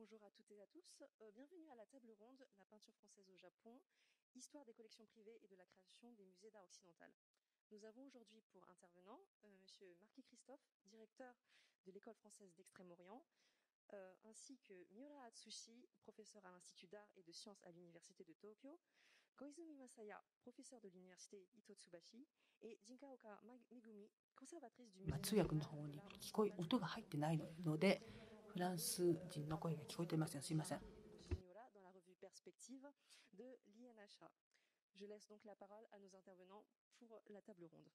Bonjour à toutes et à tous. Euh, bienvenue à la table ronde La peinture française au Japon, histoire des collections privées et de la création des musées d'art occidental. Nous avons aujourd'hui pour intervenant M. Euh, monsieur Marquis Christophe, directeur de l'école française d'Extrême-Orient, euh, ainsi que Miura Atsushi, professeur à l'Institut d'art et de sciences à l'Université de Tokyo, Koizumi Masaya, professeur de l'Université Itotsubashi, et Jinkaoka Megumi, musée. フランス人の声が聞こえていますよすいません Je laisse donc la parole à nos intervenants pour la table ronde.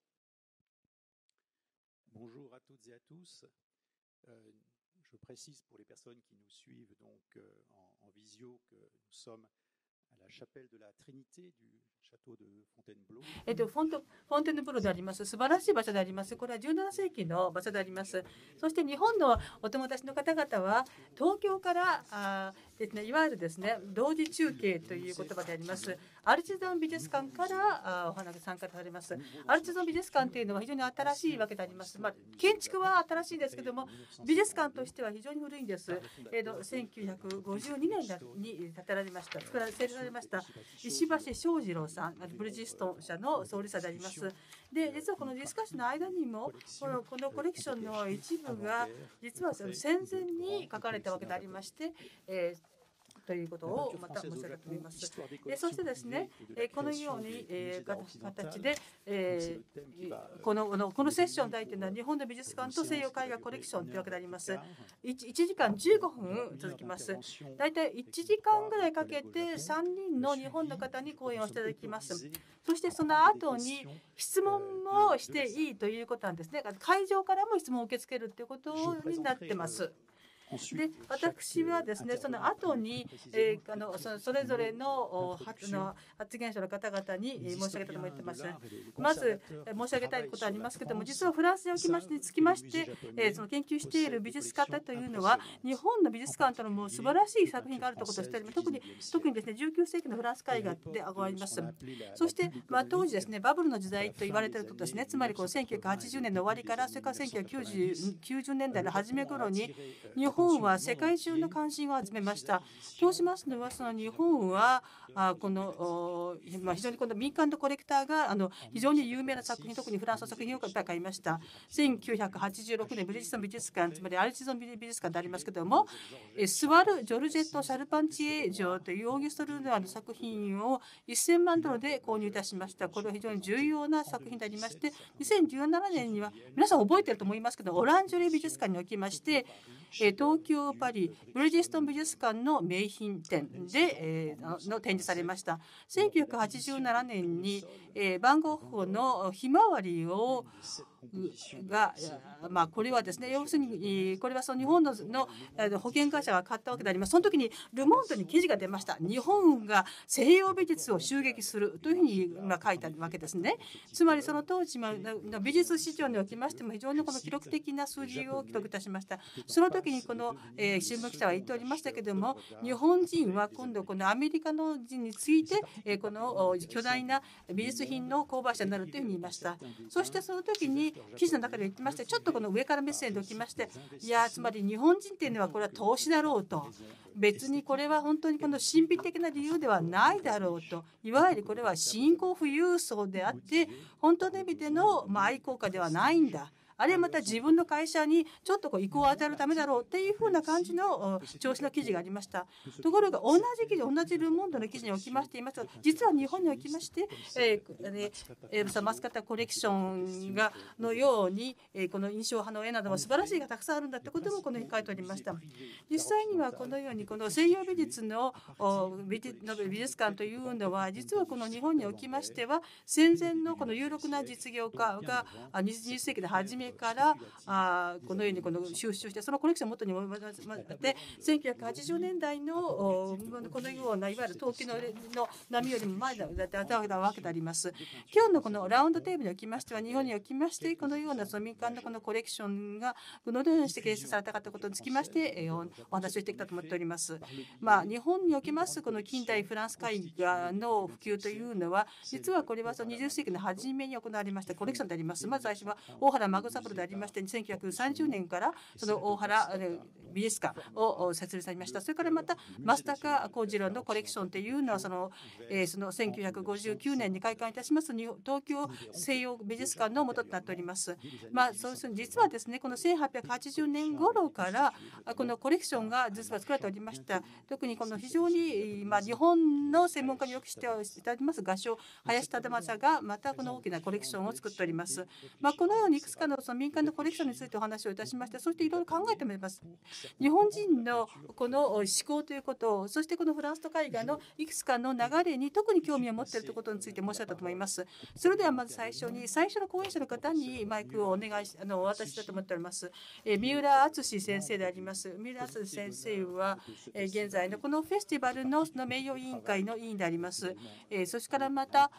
Bonjour à toutes et à tous. Euh, je précise pour les personnes qui nous suivent donc euh, en, en visio que nous sommes à la chapelle de la Trinité du えっと、フォントフォンテンブロであります素晴らしい場所でありますこれは17世紀の場所でありますそして日本のお友達の方々は東京からあです、ね、いわゆるですね同時中継という言葉でありますアルチゾン美術館からお花が参加されます。アルチゾン美術館というのは非常に新しいわけであります。まあ、建築は新しいんですけども、美術館としては非常に古いんです。えー、と1952年に建てられました、作られました、石橋正二郎さん、ブリヂストン社の創立者であります。で、実はこのディスカッションの間にも、このこのコレクションの一部が、実はその戦前に書かれたわけでありまして、えーということをまた申し上げております。でそしてですね、このように形で、えこのこのセッション大というのは日本の美術館と西洋絵画コレクションというわけであります。1, 1時間15分続きます。大体1時間ぐらいかけて3人の日本の方に講演をしていただきます。そしてその後に質問もしていいということなんですね。会場からも質問を受け付けるということになってます。で私はですねその後に、えー、あのそそれぞれのの発言者の方々に申し上げたとも言ってますまず申し上げたいことありますけども実はフランスにおきましにつきまして、えー、その研究している美術家というのは日本の美術館とのもう素晴らしい作品があるということをしております特に特にですね19世紀のフランス絵画でありますそして、まあ、当時ですねバブルの時代と言われていることですねつまりこう1980年の終わりからそれから1990年代の初め頃に日本本は世界中の関心を集めました。としますのはその日本はこの非常にこの民間のコレクターがあの非常に有名な作品特にフランスの作品をい買いました。1986年ブリヂストン美術館つまりアルチゾン美術館でありますけどもスワル・ジョルジェット・シャルパンチエージョというオーギュスト・ルーナーの作品を1000万ドルで購入いたしました。これは非常に重要な作品でありまして2017年には皆さん覚えてると思いますけどオランジュリー美術館におきましてと東京、パリブリヂストン美術館の名品展で、えー、の展示されました1987年に、えー、番号法のひまわりをが、まあ、これはですね要するにこれはその日本のの保険会社が買ったわけでありますその時にル・モントに記事が出ました日本が西洋美術を襲撃するというふうに今書いてあるわけですねつまりその当時の美術市場におきましても非常にこの記録的な数字を記録いたしましたその時にこの、えー、新聞記者は言っておりましたけれども日本人は今度このアメリカの人について、えー、この巨大な美術品の購買者になるというふうに言いましたそしてその時に記事の中で言ってましてちょっとこの上から目線でおきましていやつまり日本人っていうのはこれは投資だろうと別にこれは本当にこの神秘的な理由ではないだろうといわゆるこれは新興富裕層であって本当の意味での愛好家ではないんだあるいはまた自分の会社にちょっとこう移行を与えるためだろうっていうふうな感じの調子の記事がありましたところが同じ記事同じル・ーモンドの記事におきましています実は日本におきまして、えーえー、マスカタコレクションがのように、えこの印象派の絵などは素晴らしいがたくさんあるんだってこともこの日書いておりました実際にはこのようにこの西洋美術の美術館というのは実はこの日本におきましては戦前のこの有力な実業家が20世紀で初め根からあこのようにこの収集してそのコレクションを元に戻って1980年代のこのようないわゆる投機の波よりも前だって頭たわけであります。今日のこのラウンドテーブルにおきましては日本におきましてこのようなその民間のこのコレクションがどのようにして形成されたかということにつきましてお話をしてきたと思っております。まあ、日本におきますこの近代フランス絵画の普及というのは実はこれはその20世紀の初めに行われましたコレクションであります。まず最初は大原孫サブルでありまして1930年からその大原美術館を設立されましたそれからまた増高幸次郎のコレクションというのはその,、えー、その1959年に開館いたします東京西洋美術館の元となっております。まあ、そうす実はですねこの1880年頃からこのコレクションが実は作られておりました特にこの非常に、まあ、日本の専門家によくしていただきます画商林忠正がまたこの大きなコレクションを作っております。まあ、このようにいくつかのその民間のコレクションについてお話をいたしましてそしていろいろ考えてもらいます日本人のこの思考ということそしてこのフランスと海外のいくつかの流れに特に興味を持っているということについて申し上げたと思いますそれではまず最初に最初の講演者の方にマイクをお願いしあのお渡しだと思っております三浦敦先生であります三浦敦先生は現在のこのフェスティバルの名誉委員会の委員でありますそしてからまた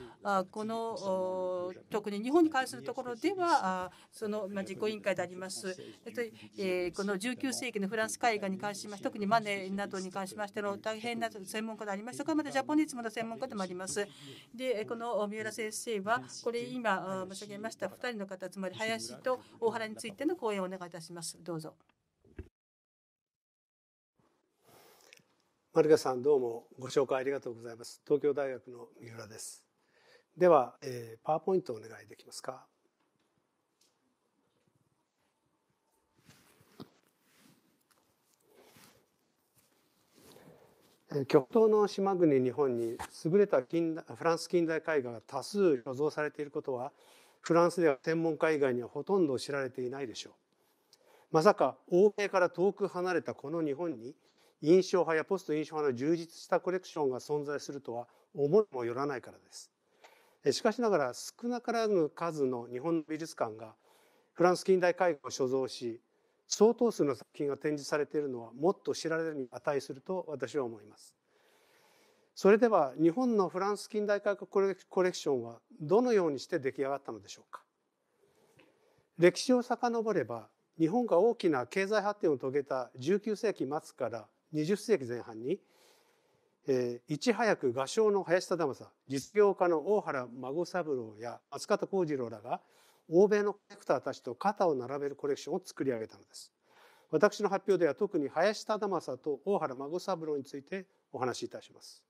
この特に日本に関するところではそのの実行委員会であります。この19世紀のフランス絵画に関しまして、特にマネなどに関しましての大変な専門家でありましたが、までジャポニズムの専門家でもあります。で、この三浦先生は、これ今申し上げました2人の方、つまり林と大原についての講演をお願いいたします。どうぞ。丸川さんどうもご紹介ありがとうございます。東京大学の三浦です。では、えー、パワーポイントお願いできますか。極東の島国日本に優れた近代フランス近代絵画が多数所蔵されていることはフランスでは専門家以外にはほとんど知られていないでしょう。まさか欧米から遠く離れたこの日本に印象派やポスト印象派の充実したコレクションが存在するとは思いもよらないからです。しかしながら少なからぬ数の日本の美術館がフランス近代絵画を所蔵し相当数の作品が展示されているのはもっと知られるに値すると私は思います。それでは日本のフランス近代科学コレクションはどのようにして出来上がったのでしょうか歴史を遡れば日本が大きな経済発展を遂げた19世紀末から20世紀前半に、えー、いち早く画商の林忠政実業家の大原孫三郎や松方幸次郎らが欧米のコレクターたちと肩を並べるコレクションを作り上げたのです。私の発表では特に林忠政と大原孫三郎についてお話しいたします。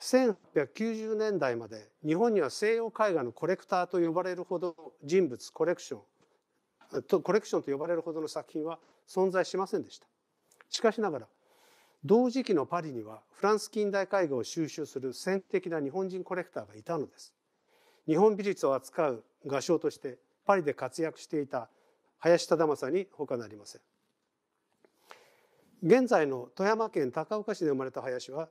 1890年代まで日本には西洋絵画のコレクターと呼ばれるほど人物コレクションとコレクションと呼ばれるほどの作品は存在しませんでした。しかしながら同時期のパリにはフランス近代絵画を収集する先的な日本人コレクターがいたのです。日本美術を扱う画商としてパリで活躍していた林忠政に他なりません現在の富山県高岡市で生まれた林は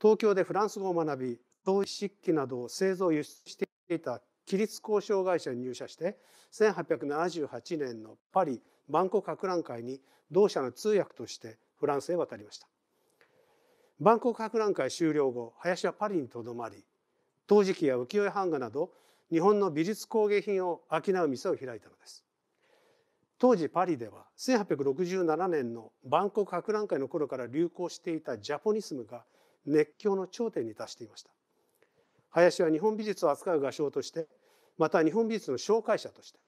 東京でフランス語を学び陶漆器などを製造輸出していた規律交渉会社に入社して1878年のパリ万国博覧会に同社の通訳としてフランスへ渡りました万国博覧会終了後林はパリにとどまり陶磁器や浮世絵版画など日本の美術工芸品を商う店を開いたのです当時パリでは1867年の万国博覧会の頃から流行していたジャポニスムが熱狂の頂点に達していました林は日本美術を扱う画商としてまた日本美術の紹介者として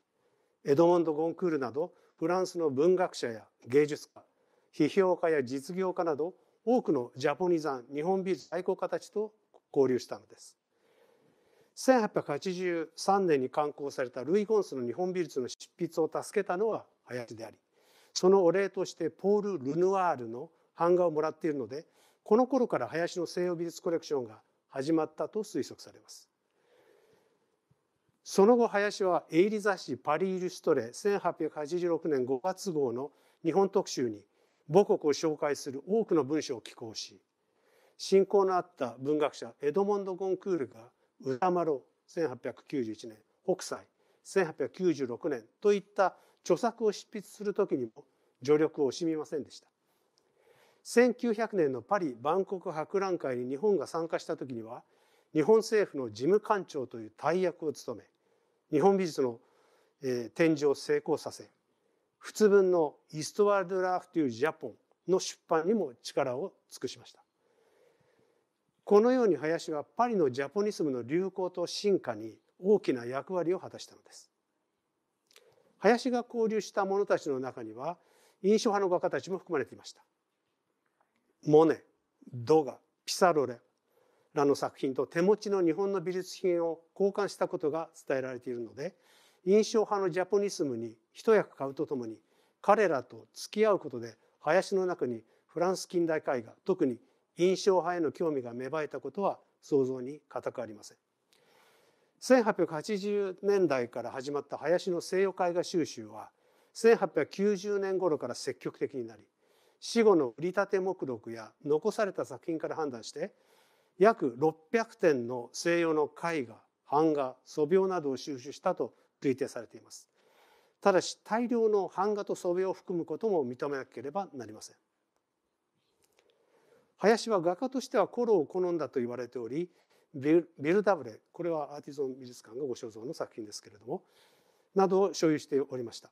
エドモンド・ゴンクールなどフランスの文学者や芸術家批評家や実業家など多くのジャポニザン日本美術最高家たちと交流したのです1883年に刊行されたルイ・ゴンスの日本美術の執筆を助けたのは林でありそのお礼としてポール・ルヌワールの版画をもらっているのでこの頃から林の西洋美術コレクションが始まったと推測されます。その後林はエイリ雑誌「パリ・イルストレ」1886年5月号の日本特集に母国を紹介する多くの文章を寄稿し親交のあった文学者エドモンド・ゴンクールが歌丸1891年北斎1896年といった著作を執筆する時にも助力を惜しみませんでした1900年のパリ万国博覧会に日本が参加した時には日本政府の事務官長という大役を務め日本美術の、え展示を成功させ仏文の「イストワール・ド・ラフ・というジャポン」の出版にも力を尽くしました。このように林はパリのジャポニスムの流行と進化に大きな役割を果たしたのです。林が交流した者たちの中には印象派の画家たちも含まれていました。モネ、ドガ、ピサロレらの作品と手持ちの日本の美術品を交換したことが伝えられているので印象派のジャポニスムに一役買うとともに彼らと付き合うことで林の中にフランス近代絵画特に印象派への興味が芽生えたことは想像に難くありません1880年代から始まった林の西洋絵画収集は1890年頃から積極的になり死後の売り立て目録や残された作品から判断して約600点の西洋の絵画版画素描などを収集したと推定されていますただし大量の版画と素描を含むことも認めなければなりません林は画家としてはコロを好んだと言われておりビルダブレこれはアーティゾン美術館がご所蔵の作品ですけれどもなどを所有しておりました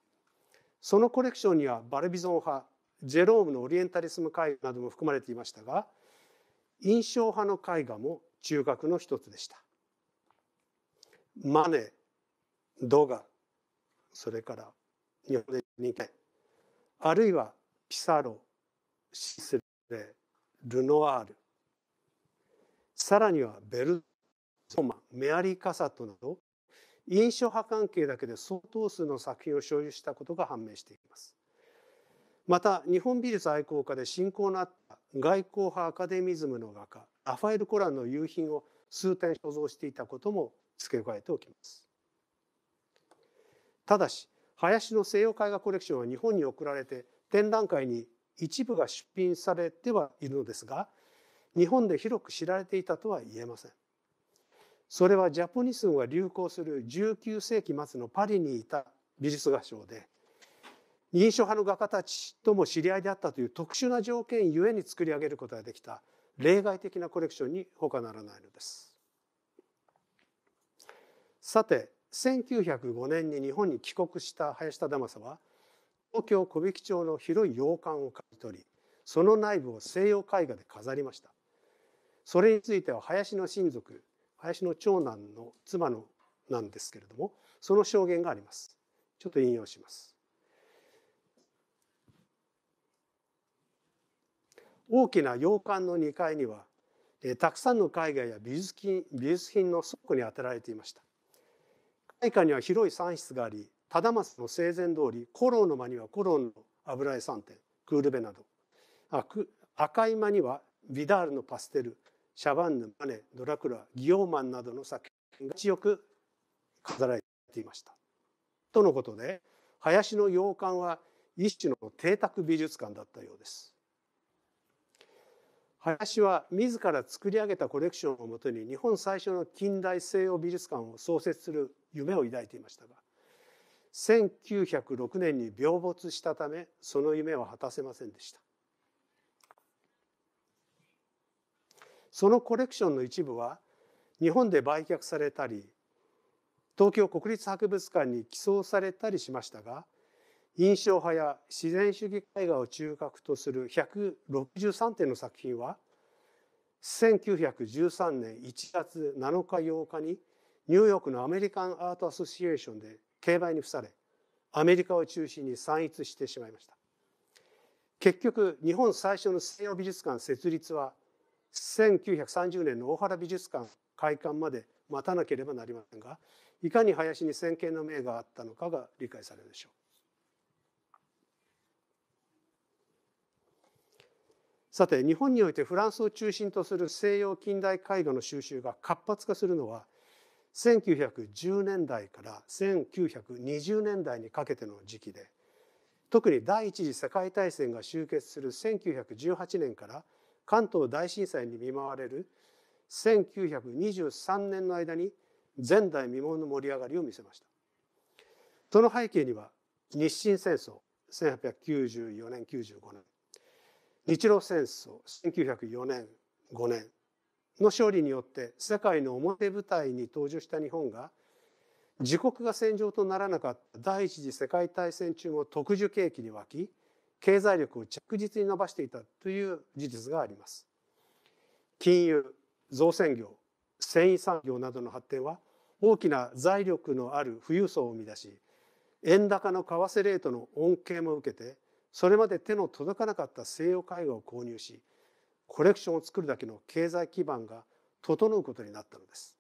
そのコレクションにはバルビゾン派ジェロームのオリエンタリスム絵画なども含まれていましたが印象派の絵画も中核の一つでしたマネドガそれから日本で人間あるいはピサロシスレルノワールさらにはベルソマメアリー・カサットなど印象派関係だけで相当数の作品を所有したことが判明しています。また日本美術愛好家で親交のあった外交派アカデミズムの画家アファエル・コランの夕品を数点所蔵していたことも付け加えておきます。ただし林の西洋絵画コレクションは日本に送られて展覧会に一部が出品されてはいるのですが日本で広く知られていたとは言えません。それはジャポニスムが流行する19世紀末のパリにいた美術画商で印象派の画家たちとも知り合いであったという特殊な条件ゆえに作り上げることができた例外的なコレクションに他ならないのです。さて1905年に日本に帰国した林田ダマは「東京小引町の広い洋館を買い取りその内部を西洋絵画で飾りましたそれについては林の親族林の長男の妻のなんですけれどもその証言がありますちょっと引用します大きな洋館の2階にはえたくさんの絵画や美術品美術品の倉庫に当てられていました絵画には広い産室があり忠松の生前通り古老の間には古老の油絵3点クールベなど赤い間にはビダールのパステルシャバンヌマネドラクラギオーマンなどの作品が強く飾られていました。とのことで林の洋館は一種の邸宅美術館だったようです。林は自ら作り上げたコレクションをもとに日本最初の近代西洋美術館を創設する夢を抱いていましたが1906年に病没したためその夢は果たせませんでしたそのコレクションの一部は日本で売却されたり東京国立博物館に寄贈されたりしましたが印象派や自然主義絵画を中核とする163点の作品は1913年1月7日8日にニューヨークのアメリカン・アート・アソシエーションで競売に付されアメリカを中心に散逸してしまいました結局日本最初の西洋美術館設立は1930年の大原美術館開館まで待たなければなりませんがいかに林に先見の明があったのかが理解されるでしょうさて日本においてフランスを中心とする西洋近代絵画の収集が活発化するのは1910年代から1920年代にかけての時期で特に第一次世界大戦が終結する1918年から関東大震災に見舞われる1923年の間に前代未聞の盛り上がりを見せましたその背景には日清戦争1894年95年日露戦争1904年5年の勝利によって世界の表舞台に登場した日本が自国が戦場とならなかった第一次世界大戦中も特殊景気に沸き経済力を着実に伸ばしていたという事実があります。金融造船業繊維産業などの発展は大きな財力のある富裕層を生み出し円高の為替レートの恩恵も受けてそれまで手の届かなかった西洋絵画を購入しコレクションを作るだけの経済基盤が整うことになったのです。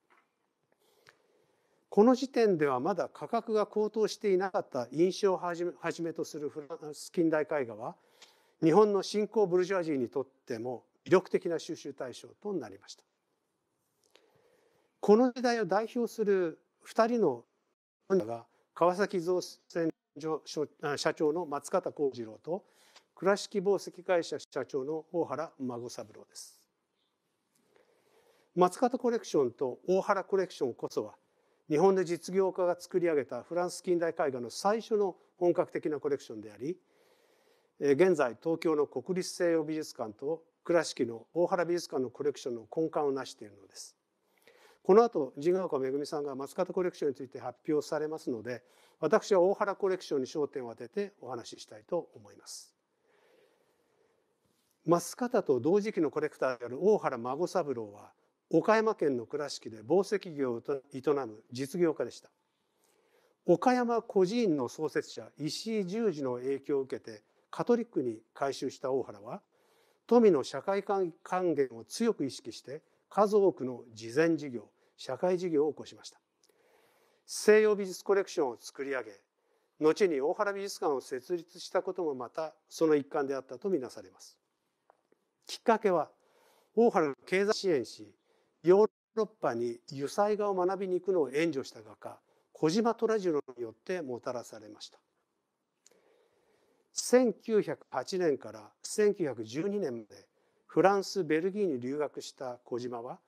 この時点ではまだ価格が高騰していなかった印象をはじめとするフランス近代絵画は日本の新興ブルジョアジーにとっても魅力的な収集対象となりました。この時代を代表する2人のが川崎造船所社長の松方幸次郎と倉敷紡績会社社長の大原孫三郎です松方コレクションと大原コレクションこそは日本で実業家が作り上げたフランス近代絵画の最初の本格的なコレクションであり現在東京の国立西洋美術館と倉敷の大原美術館のコレクションの根幹をなしているのです。この後神ヶ岡めぐみさんが松方コレクションについて発表されますので私は大原コレクションに焦点を当ててお話ししたいと思います。増方と同時期のコレクターである大原孫三郎は岡山県の倉敷で紡績業を営む実業家でした岡山孤児院の創設者石井十字の影響を受けてカトリックに改宗した大原は富の社会還元を強く意識して数多くの慈善事業社会事業を起こしました西洋美術コレクションを作り上げ後に大原美術館を設立したこともまたその一環であったとみなされますきっかけは大原が経済支援しヨーロッパに油彩画を学びに行くのを援助した画家小島虎次郎によってもたらされました1908年から1912年までフランス・ベルギーに留学した小島は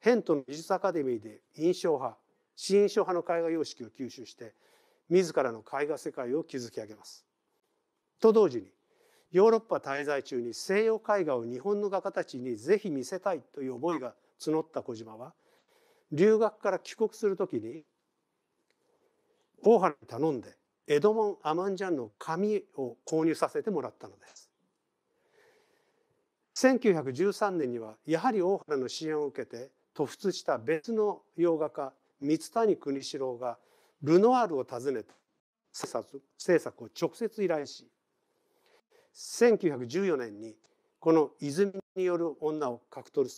ヘントの美術アカデミーで印象派新印象派の絵画様式を吸収して自らの絵画世界を築き上げます。と同時にヨーロッパ滞在中に西洋絵画を日本の画家たちにぜひ見せたいという思いが募った小島は留学から帰国する時に大原に頼んでエドモン・アマンジャンの紙を購入させてもらったのです。1913年にはやはり大原の支援を受けて突出した別の洋画家三谷邦四郎がルノワールを訪ねて制作を直接依頼し1914年にこの泉による女を獲得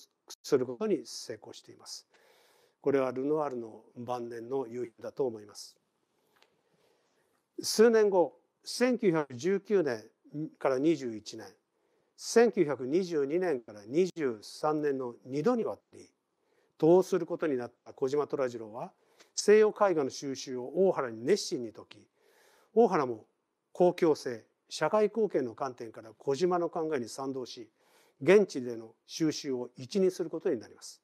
することに成功しています。これはルノワールの晩年の夕日だと思います。数年後1919年から21年1922年から23年の2度にわたり投することになった小島虎次郎は西洋絵画の収集を大原に熱心に説き大原も公共性社会貢献の観点から小島の考えに賛同し現地での収集を一任することになります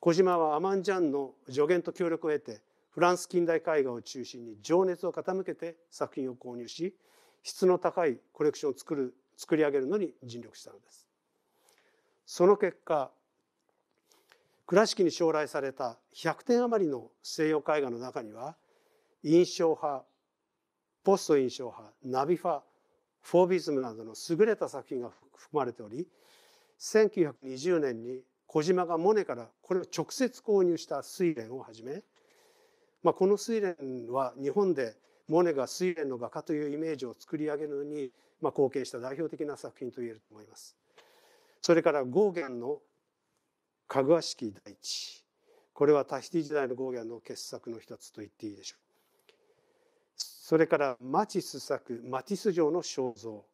小島はアマンジャンの助言と協力を得てフランス近代絵画を中心に情熱を傾けて作品を購入し質の高いコレクションを作る作り上げるのに尽力したのですその結果倉敷に将来された100点余りの西洋絵画の中には印象派ポスト印象派ナビファフォービズムなどの優れた作品が含まれており1920年に小島がモネからこれを直接購入した睡蓮をはじめ、まあ、この睡蓮は日本でモネが睡蓮の画家というイメージを作り上げるのに、まあ、貢献した代表的な作品と言えると思います。それからゴーゲンの「かぐわき大地」これはタヒティ時代のゴーゲンの傑作の一つと言っていいでしょう。それからマチス作マティス城の肖像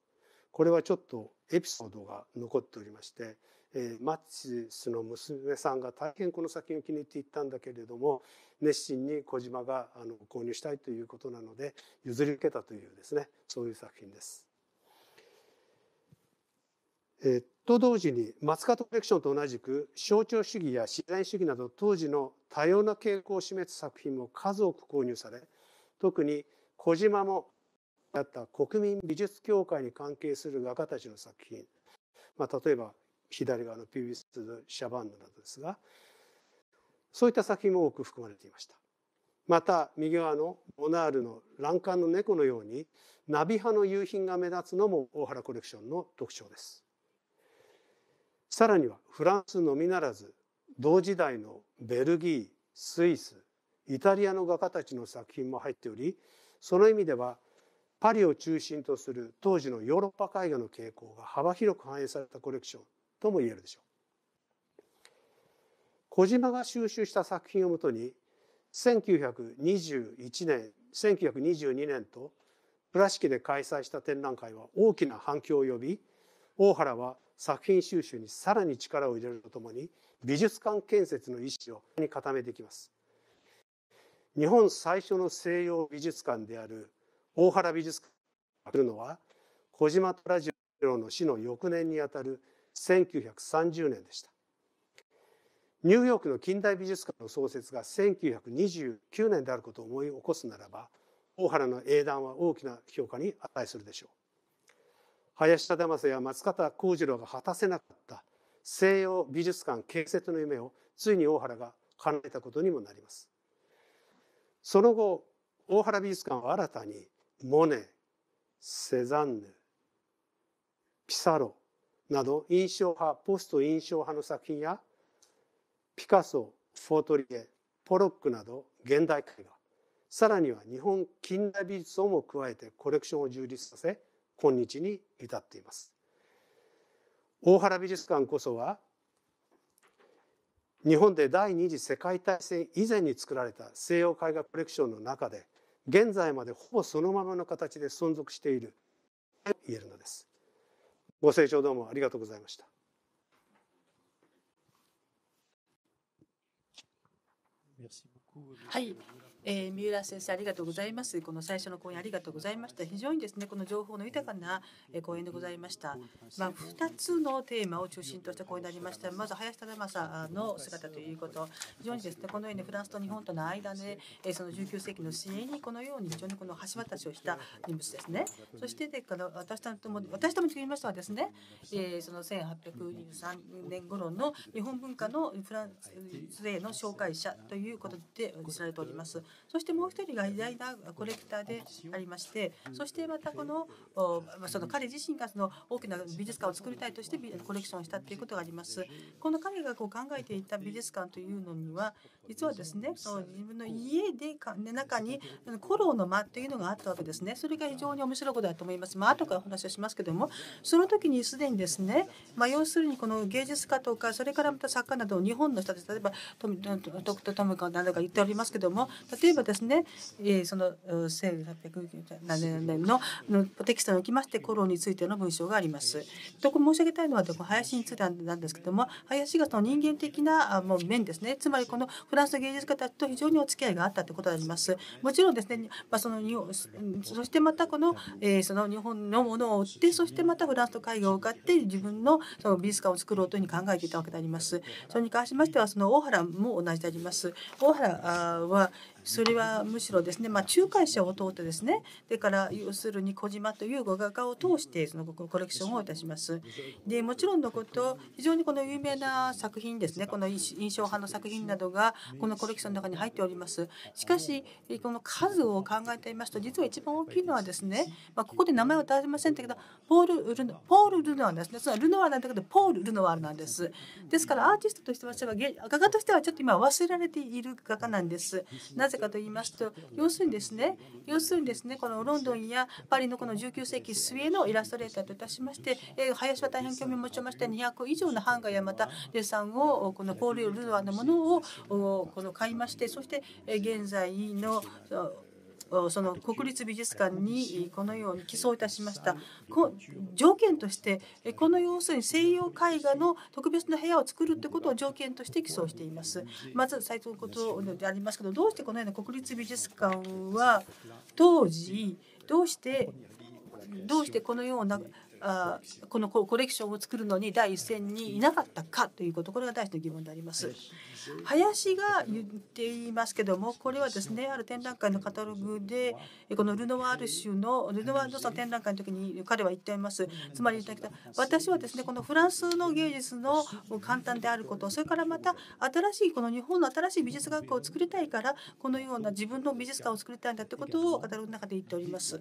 これはちょっとエピソードが残っておりまして、えー、マティスの娘さんが大変この作品を気に入っていったんだけれども熱心に小島があの購入したいということなので譲り受けたというですねそういう作品です。えー、と同時にマツカトコレクションと同じく象徴主義や自然主義など当時の多様な傾向を示す作品も数多く購入され特に小島もあった国民美術協会に関係する画家たちの作品、まあ、例えば左側のピービス・シャバンヌなどですがそういった作品も多く含まれていました。また右側のモナールの欄干の猫のようにナビ派の夕品が目立つのも大原コレクションの特徴です。さらにはフランスのみならず同時代のベルギースイスイタリアの画家たちの作品も入っておりその意味ではパリを中心とする当時のヨーロッパ絵画の傾向が幅広く反映されたコレクションとも言えるでしょう。小島が収集した作品をもとに1921年1922年と倉敷で開催した展覧会は大きな反響を呼び大原は作品収集にさらに力を入れるとともに美術館建設の意思を固めていきます。日本最初の西洋美術館である大原美術館が来るのは小島虎次郎の死の翌年にあたる1930年でしたニューヨークの近代美術館の創設が1929年であることを思い起こすならば大原の英断は大きな評価に値するでしょう林忠政や松方幸次郎が果たせなかった西洋美術館建設の夢をついに大原が叶えたことにもなりますその後大原美術館は新たにモネセザンヌピサロなど印象派ポスト印象派の作品やピカソフォートリエポロックなど現代絵画さらには日本近代美術をも加えてコレクションを充実させ今日に至っています。大原美術館こそは日本で第二次世界大戦以前に作られた西洋絵画コレクションの中で現在までほぼそのままの形で存続していると言えるのです。ご清聴どうもありがとうございました。はい。えー、三浦先生ありがとうございますこの最初の講演ありがとうございました非常にですねこの情報の豊かな講演でございましたまあ、2つのテーマを中心とした講演でありましたまず林忠政の姿ということ非常にですねこのようにフランスと日本との間で、えその19世紀の支援にこのように非常にこの橋渡しをした人物ですねそしてでから私たちとも私とも言いましたはですね、えその1823年頃の日本文化のフランスへの紹介者ということで知られておりますそしてもう一人が偉大なコレクターでありましてそしてまたこのその彼自身がその大きな美術館を作りたいとしてコレクションしたということがありますこの彼がこう考えていた美術館というのには実はですねその自分の家でか中にコロの間というのがあったわけですねそれが非常に面白いことだと思いますまあ後からお話をしますけどもその時にすでにですねまあ、要するにこの芸術家とかそれからまた作家など日本の人たち例えば富田トムカなどが言っておりますけども例えばですね、えー、その1807年のテキストにおきましてコロについての文章があります。と申し上げたいのは林についてなんですけども林がその人間的なもう面ですねつまりこのフランスの芸術家たちと非常にお付き合いがあったということであります。もちろんですね、まあ、そのそしてまたこの,、えー、その日本のものを追ってそしてまたフランスと絵画を買って自分のその美術館を作ろうというふうに考えていたわけであります。それに関しましてはその大原も同じであります。大原は、それはむしろですね、まあ、仲介者を通ってですねでから要するに小島というご画家を通してそのコレクションをいたします。でもちろんのこと非常にこの有名な作品ですねこの印象派の作品などがこのコレクションの中に入っております。しかしこの数を考えてみますと実は一番大きいのはですね、まあ、ここで名前は出せませんけどポール・ルノポール・ルノアですねそのルノワなんだけどポール・ルノワなんです。ですからアーティストとしては画家としてはちょっと今忘れられている画家なんです。なぜかと言いますと要するにですね要するにですねこのロンドンやパリのこの19世紀末のイラストレーターといたしまして林は大変興味を持ちまして200以上の版画やまたデッサンをこのポール・ルドアのものをこの買いましてそして現在のその国立美術館にこのように寄贈いたしました条件としてこの要するに西洋絵画の特別な部屋を作るということを条件として寄贈していますまず最初のことでありますけどどうしてこのような国立美術館は当時どうしてどうしてこのようなあこのコレクションを作るのに第一線にいなかったかということこれが第一の疑問であります。林が言っていますけどもこれはですねある展覧会のカタログでこのルノワール州のルノワールの展覧会の時に彼は言っていますつまり言った私はですねこのフランスの芸術の簡単であることそれからまた新しいこの日本の新しい美術学校を作りたいからこのような自分の美術館を作りたいんだということをカタログの中で言っております。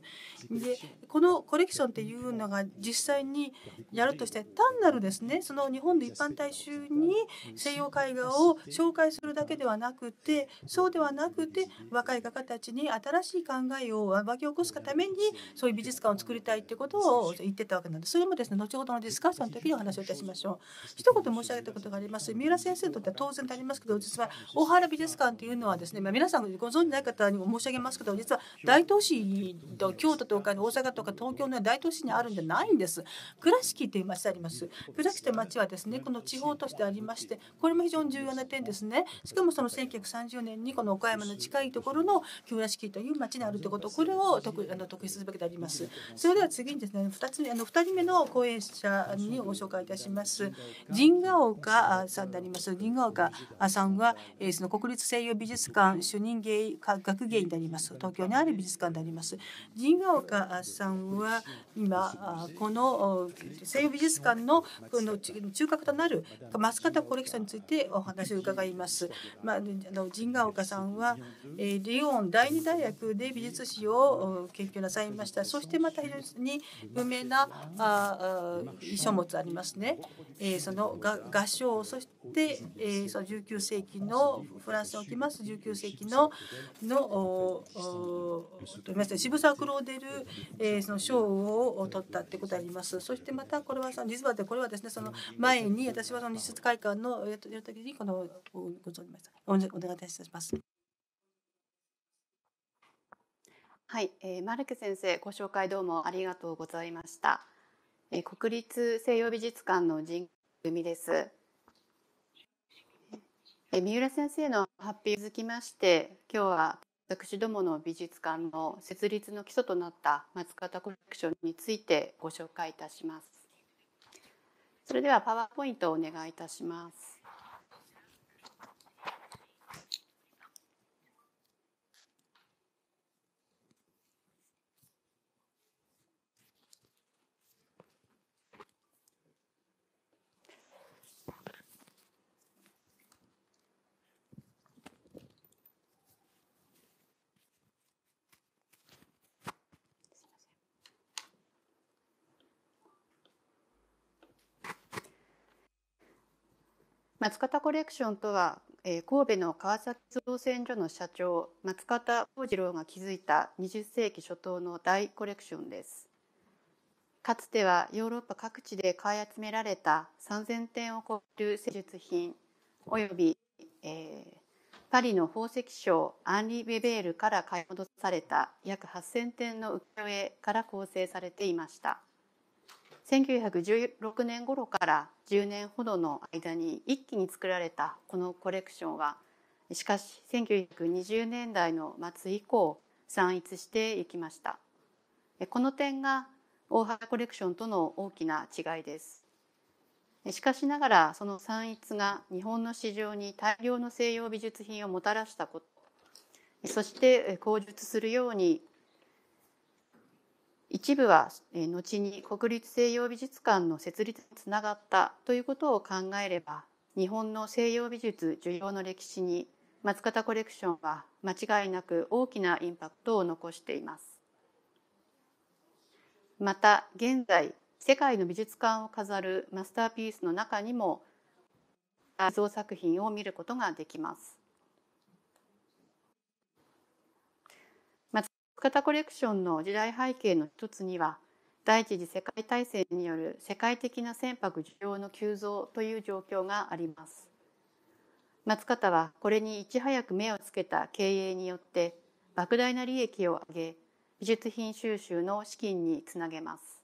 でこのコレクションっていうのが実際にやるとして単なるですねその日本の一般大衆に西洋絵画を紹介するだけではなくてそうではなくて若い画家たちに新しい考えを湧き起こすためにそういう美術館を作りたいってことを言ってたわけなんですそれもですね後ほどのディスカッションの時にお話をいたしましょう一言申し上げたことがあります三浦先生にとっては当然でありますけど実は大原美術館というのはですね、まあ、皆さんご存じない方にも申し上げますけど実は大都市と京都とか大阪とか東京の大都市にあるんじゃないんです倉敷という町であります倉敷という町はですねこの地方としてありましてこれも非常に重要な点んですねしかもその1930年にこの岡山の近いところの京屋敷という町にあるということこれを特あの特筆すべきでありますそれでは次にですね二つあの二人目の講演者にご紹介いたします神ヶ岡さんであります神河岡さんはその国立西洋美術館主任芸学芸員であります東京にある美術館であります神ヶ岡さんは今この西洋美術館のこの中核となるマスカタコレクションについてお話を伺伺います。まあ、あの陣川岡さんは、えリオン第二大学で美術史を研究なさいました。そしてまた非常に有名なああ書物ありますね。えその合唱そして、えその19世紀のフランスにおきます19世紀ののおおすま渋沢クローデル、えその賞を取ったってことあります。そしてまたこれはその実はでこれはですねその前に私はその日出会館のやった時にこのをご存じましたおお願いいたします。はい、えー、マルク先生ご紹介どうもありがとうございました。えー、国立西洋美術館の人組です。えー、三浦先生の発表続きまして今日は私どもの美術館の設立の基礎となった松方コレクションについてご紹介いたします。それではパワーポイントをお願いいたします。松方コレクションとは、えー、神戸の川崎造船所の社長松方幸次郎が築いた20世紀初頭の大コレクションですかつてはヨーロッパ各地で買い集められた3,000点を超える施術品および、えー、パリの宝石商アンリ・ベベールから買い戻された約8,000点の浮世絵から構成されていました。1916年頃から10年ほどの間に一気に作られたこのコレクションはしかし1920年代の末以降散逸していきましたこの点が大原コレクションとの大きな違いですしかしながらその散逸が日本の市場に大量の西洋美術品をもたらしたことそして口述するように一部は後に国立西洋美術館の設立につながったということを考えれば日本の西洋美術需要の歴史に松方コレクションは間違いなく大きなインパクトを残していますまた現在世界の美術館を飾るマスターピースの中にも像作品を見ることができます深田コレクションの時代背景の一つには第一次世界大戦による世界的な船舶需要の急増という状況があります松方はこれにいち早く目をつけた経営によって莫大な利益を上げ美術品収集の資金につなげます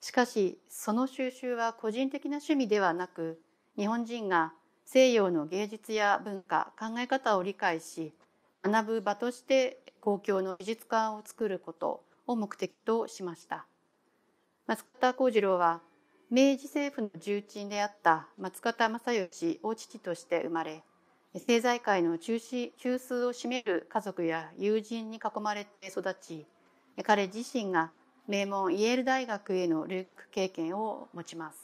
しかしその収集は個人的な趣味ではなく日本人が西洋の芸術や文化考え方を理解し学ぶ場として公共の美術館を作ることを目的としました松方幸次郎は明治政府の重鎮であった松方正義を父として生まれ政財界の中止中枢を占める家族や友人に囲まれて育ち彼自身が名門イェール大学への留学経験を持ちます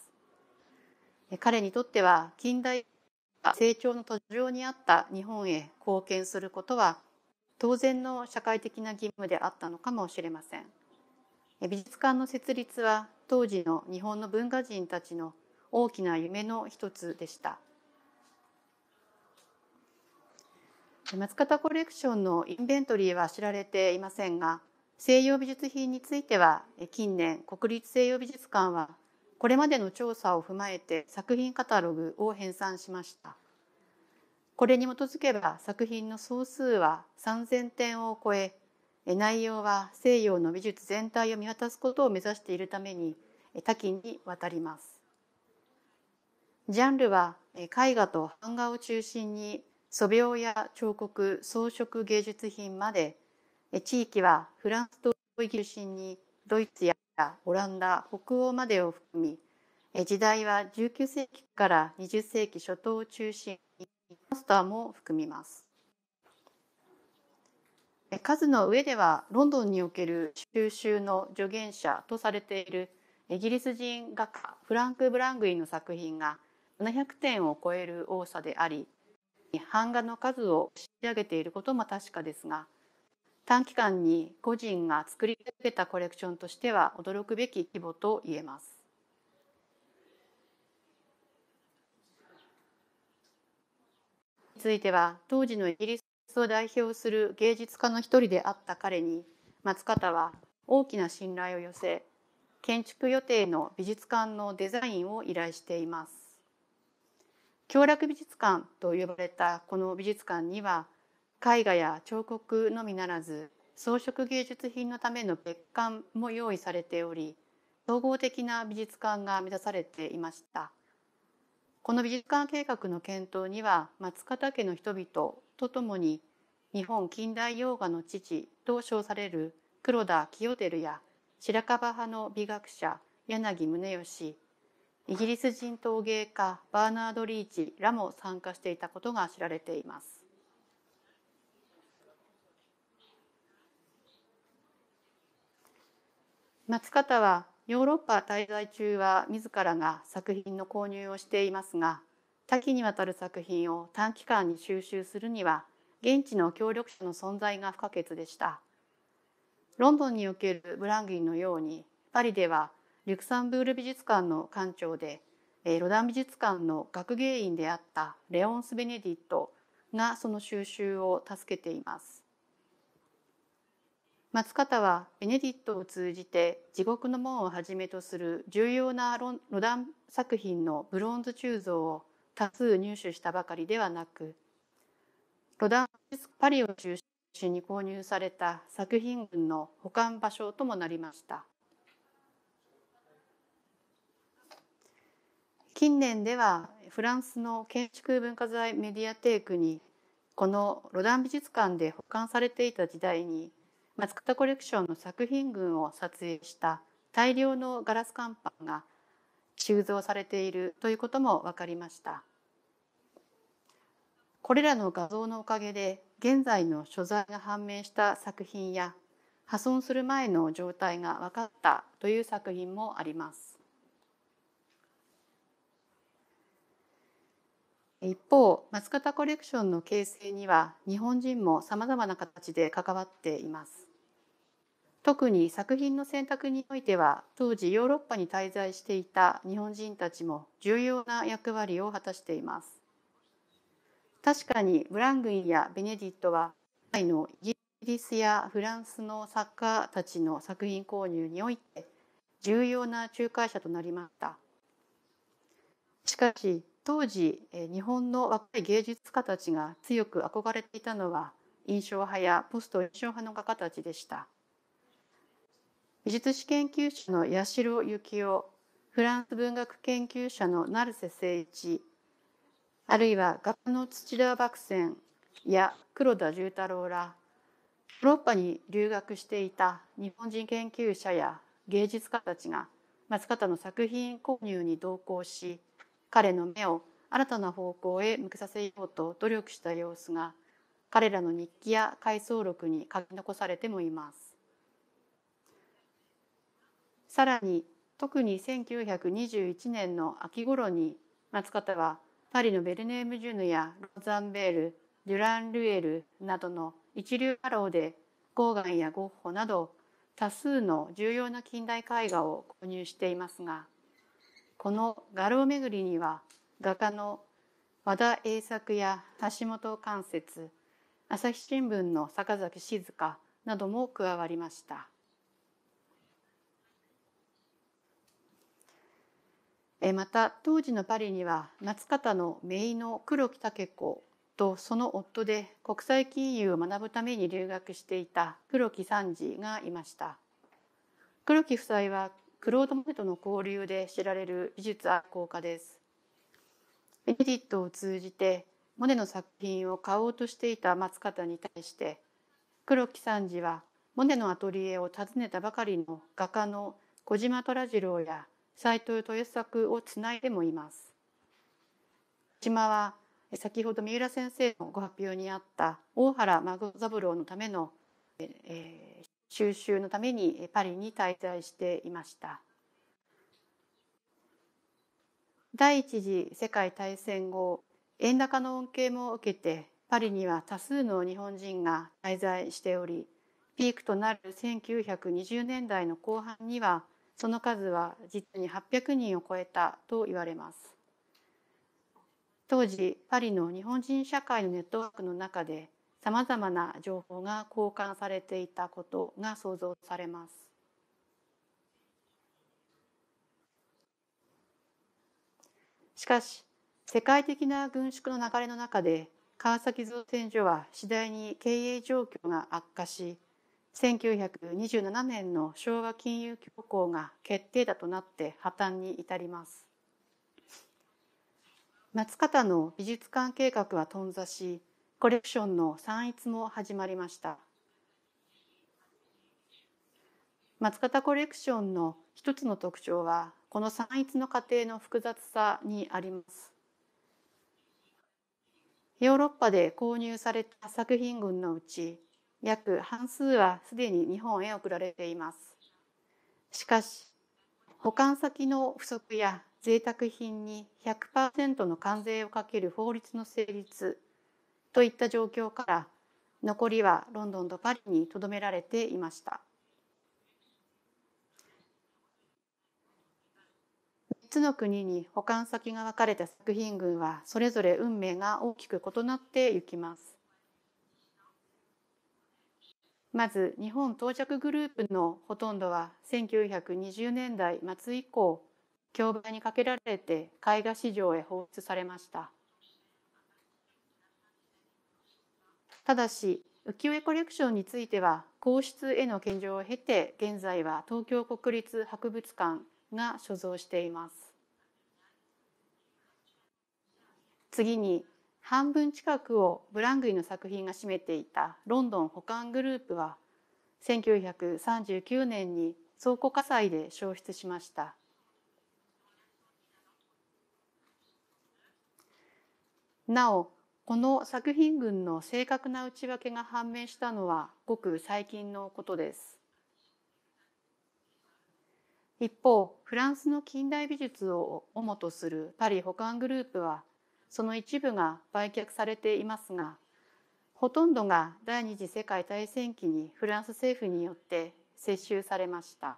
彼にとっては近代成長の途上にあった日本へ貢献することは当然の社会的な義務であったのかもしれません美術館の設立は当時の日本の文化人たちの大きな夢の一つでした松方コレクションのインベントリーは知られていませんが西洋美術品については近年国立西洋美術館はこれまでの調査を踏まえて作品カタログを編纂しましたこれに基づけば作品の総数は3,000点を超え内容は西洋の美術全体を見渡すことを目指しているために多岐にわたります。ジャンルは絵画と版画を中心に素描や彫刻装飾芸術品まで地域はフランスとイギリスにドイツやオランダ北欧までを含み時代は19世紀から20世紀初頭を中心スターも含みます。数の上ではロンドンにおける収集の助言者とされているイギリス人画家フランク・ブラングインの作品が700点を超える多さであり版画の数を仕上げていることも確かですが短期間に個人が作り上げたコレクションとしては驚くべき規模と言えます。ついては当時のイギリスを代表する芸術家の一人であった彼に松方は大きな信頼を寄せ建築予定の美術館のデザインを依頼しています。京楽美術館と呼ばれたこの美術館には絵画や彫刻のみならず装飾芸術品のための別館も用意されており総合的な美術館が目指されていました。この美術館計画の検討には松方家の人々とともに日本近代洋画の父と称される黒田清照や白樺派の美学者柳宗悦イギリス人陶芸家バーナード・リーチらも参加していたことが知られています。松方はヨーロッパ滞在中は自らが作品の購入をしていますが多岐にわたる作品を短期間に収集するには現地の協力者の存在が不可欠でしたロンドンにおけるブランギンのようにパリではリュクサンブール美術館の館長でロダン美術館の学芸員であったレオンス・ベネディットがその収集を助けています松方はベネディットを通じて地獄の門をはじめとする重要なロロダン作品のブロンズ鋳造を多数入手したばかりではなくロダンパリを中心に購入された作品群の保管場所ともなりました近年ではフランスの建築文化財メディアテークにこのロダン美術館で保管されていた時代に松方コレクションの作品群を撮影した大量のガラス乾板が収蔵されているということも分かりましたこれらの画像のおかげで現在の所在が判明した作品や破損する前の状態が分かったという作品もあります一方松方コレクションの形成には日本人もさまざまな形で関わっています特に作品の選択においては当時ヨーロッパに滞在していた日本人たちも重要な役割を果たしています確かにブラングインやベネディットはイギリスやフランスの作家たちの作品購入において重要な仲介者となりましたしかし当時日本の若い芸術家たちが強く憧れていたのは印象派やポスト印象派の画家たちでした。美術史研究者の八代幸雄フランス文学研究者の成瀬誠一あるいは画家の土田漠泉や黒田重太郎らヨーロッパに留学していた日本人研究者や芸術家たちが松方の作品購入に同行し彼の目を新たな方向へ向けさせようと努力した様子が彼らの日記や回想録に書き残されてもいます。さらに特に1921年の秋頃に松方はパリのベルネーム・ジュヌやロザンベールデュラン・ルエルなどの一流画廊でゴーガンやゴッホなど多数の重要な近代絵画を購入していますがこの画廊巡りには画家の和田栄作や橋本関節朝日新聞の坂崎静香なども加わりました。えまた当時のパリには夏方の姪イの黒木武子とその夫で国際金融を学ぶために留学していた黒木三次がいました黒木夫妻はクロード・モネとの交流で知られる美術愛好家ですベネディットを通じてモネの作品を買おうとしていた松方に対して黒木三次はモネのアトリエを訪ねたばかりの画家の小島虎次郎や斎藤豊作をつないでもいます。島は先ほど三浦先生のご発表にあった大原孫三郎のための、収集のためにパリに滞在していました。第一次世界大戦後円高の恩恵も受けてパリには多数の日本人が滞在しておりピークとなる1920年代の後半にはその数は実に800人を超えたと言われます。当時パリの日本人社会のネットワークの中でさまざまな情報が交換されていたことが想像されます。しかし世界的な軍縮の流れの中で川崎造船所は次第に経営状況が悪化し1927年の昭和金融恐慌が決定打となって破綻に至ります松方の美術館計画は頓挫しコレクションの散逸も始まりました松方コレクションの一つの特徴はこの散逸の過程の複雑さにありますヨーロッパで購入された作品群のうち約半数はすでに日本へ送られていますしかし保管先の不足や贅沢品に100%の関税をかける法律の成立といった状況から残りはロンドンとパリにとどめられていました3つの国に保管先が分かれた作品群はそれぞれ運命が大きく異なっていきますまず日本到着グループのほとんどは1920年代末以降競売にかけられて絵画市場へ放出されましたただし浮世絵コレクションについては皇室への献上を経て現在は東京国立博物館が所蔵しています次に半分近くをブラングイの作品が占めていたロンドン保管グループは1939年に倉庫火災で消失しましたなおこの作品群の正確な内訳が判明したのはごく最近のことです一方フランスの近代美術を主とするパリ保管グループはその一部が売却されていますがほとんどが第二次世界大戦期にフランス政府によって接収されました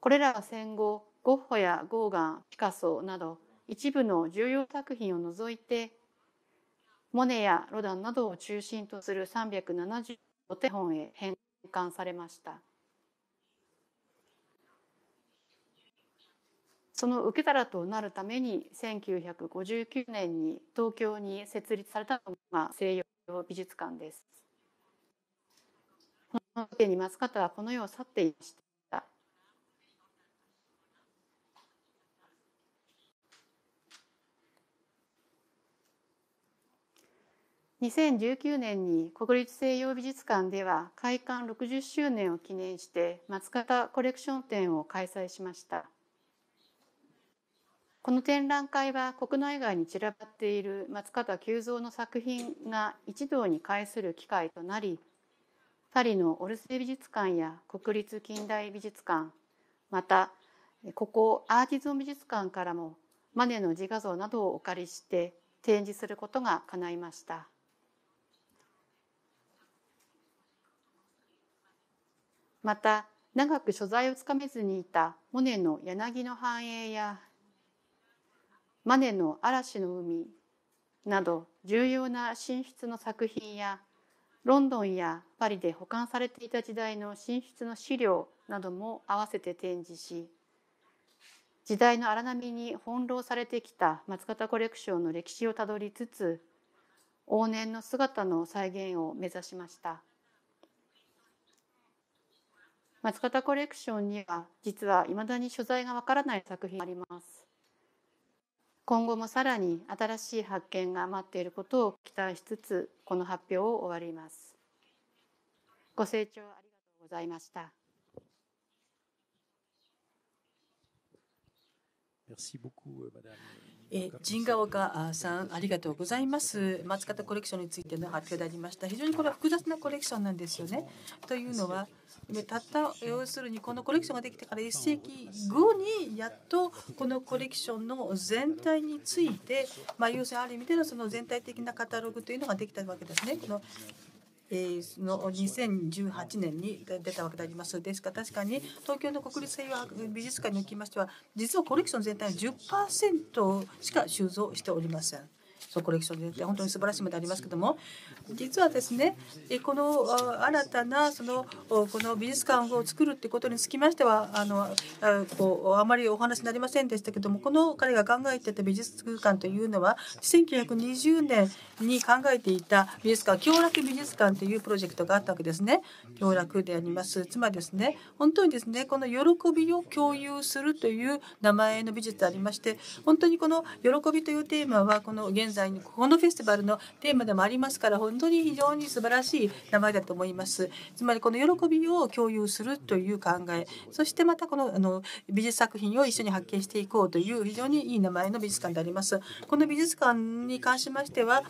これらは戦後ゴッホやゴーガンピカソなど一部の重要作品を除いてモネやロダンなどを中心とする375手本へ変換されました。その受け皿となるために1959年に東京に設立されたのが西洋美術館です。この時に松方はこの世を去っていました。2019年に国立西洋美術館では開館60周年を記念して松方コレクション展を開催しました。この展覧会は国内外に散らばっている松方久蔵の作品が一堂に会する機会となりパリのオルセイ美術館や国立近代美術館またここアーティゾン美術館からもマネの自画像などをお借りして展示することが叶いました。また長く所在をつかめずにいたモネの柳の繁栄やマネの嵐の海など重要な進出の作品やロンドンやパリで保管されていた時代の進出の資料なども合わせて展示し時代の荒波に翻弄されてきた松方コレクションの歴史をたどりつつ往年の姿の再現を目指しました松方コレクションには実はいまだに所在がわからない作品があります今後もさらに新しい発見が待っていることを期待しつつこの発表を終わりますご清聴ありがとうございました m 陣川岡さんありがとうございます松方コレクションについての発表でありました非常にこれは複雑なコレクションなんですよねというのはたった要するにこのコレクションができてから1世紀後にやっとこのコレクションの全体について、まあ、要するにある意味でのその全体的なカタログというのができたわけですね。このえー、の2018年に出たわけであります。ですから確かに東京の国立西洋美術館におきましては実はコレクション全体の10%しか収蔵しておりません。そうコレクションでて本当に素晴らしいものでありますけども実はですねこの新たなそのこの美術館を作るってことにつきましてはあのこうあまりお話になりませんでしたけどもこの彼が考えてた美術空間というのは1920年に考えていた美術館京楽美術館というプロジェクトがあったわけですね。京楽でありますつまりですね本当にですねこの喜びを共有するという名前の美術でありまして本当にこの喜びというテーマはこの現在このフェスティバルのテーマでもありますから本当に非常に素晴らしい名前だと思いますつまりこの喜びを共有するという考えそしてまたこのあの美術作品を一緒に発見していこうという非常にいい名前の美術館でありますこの美術館に関しましては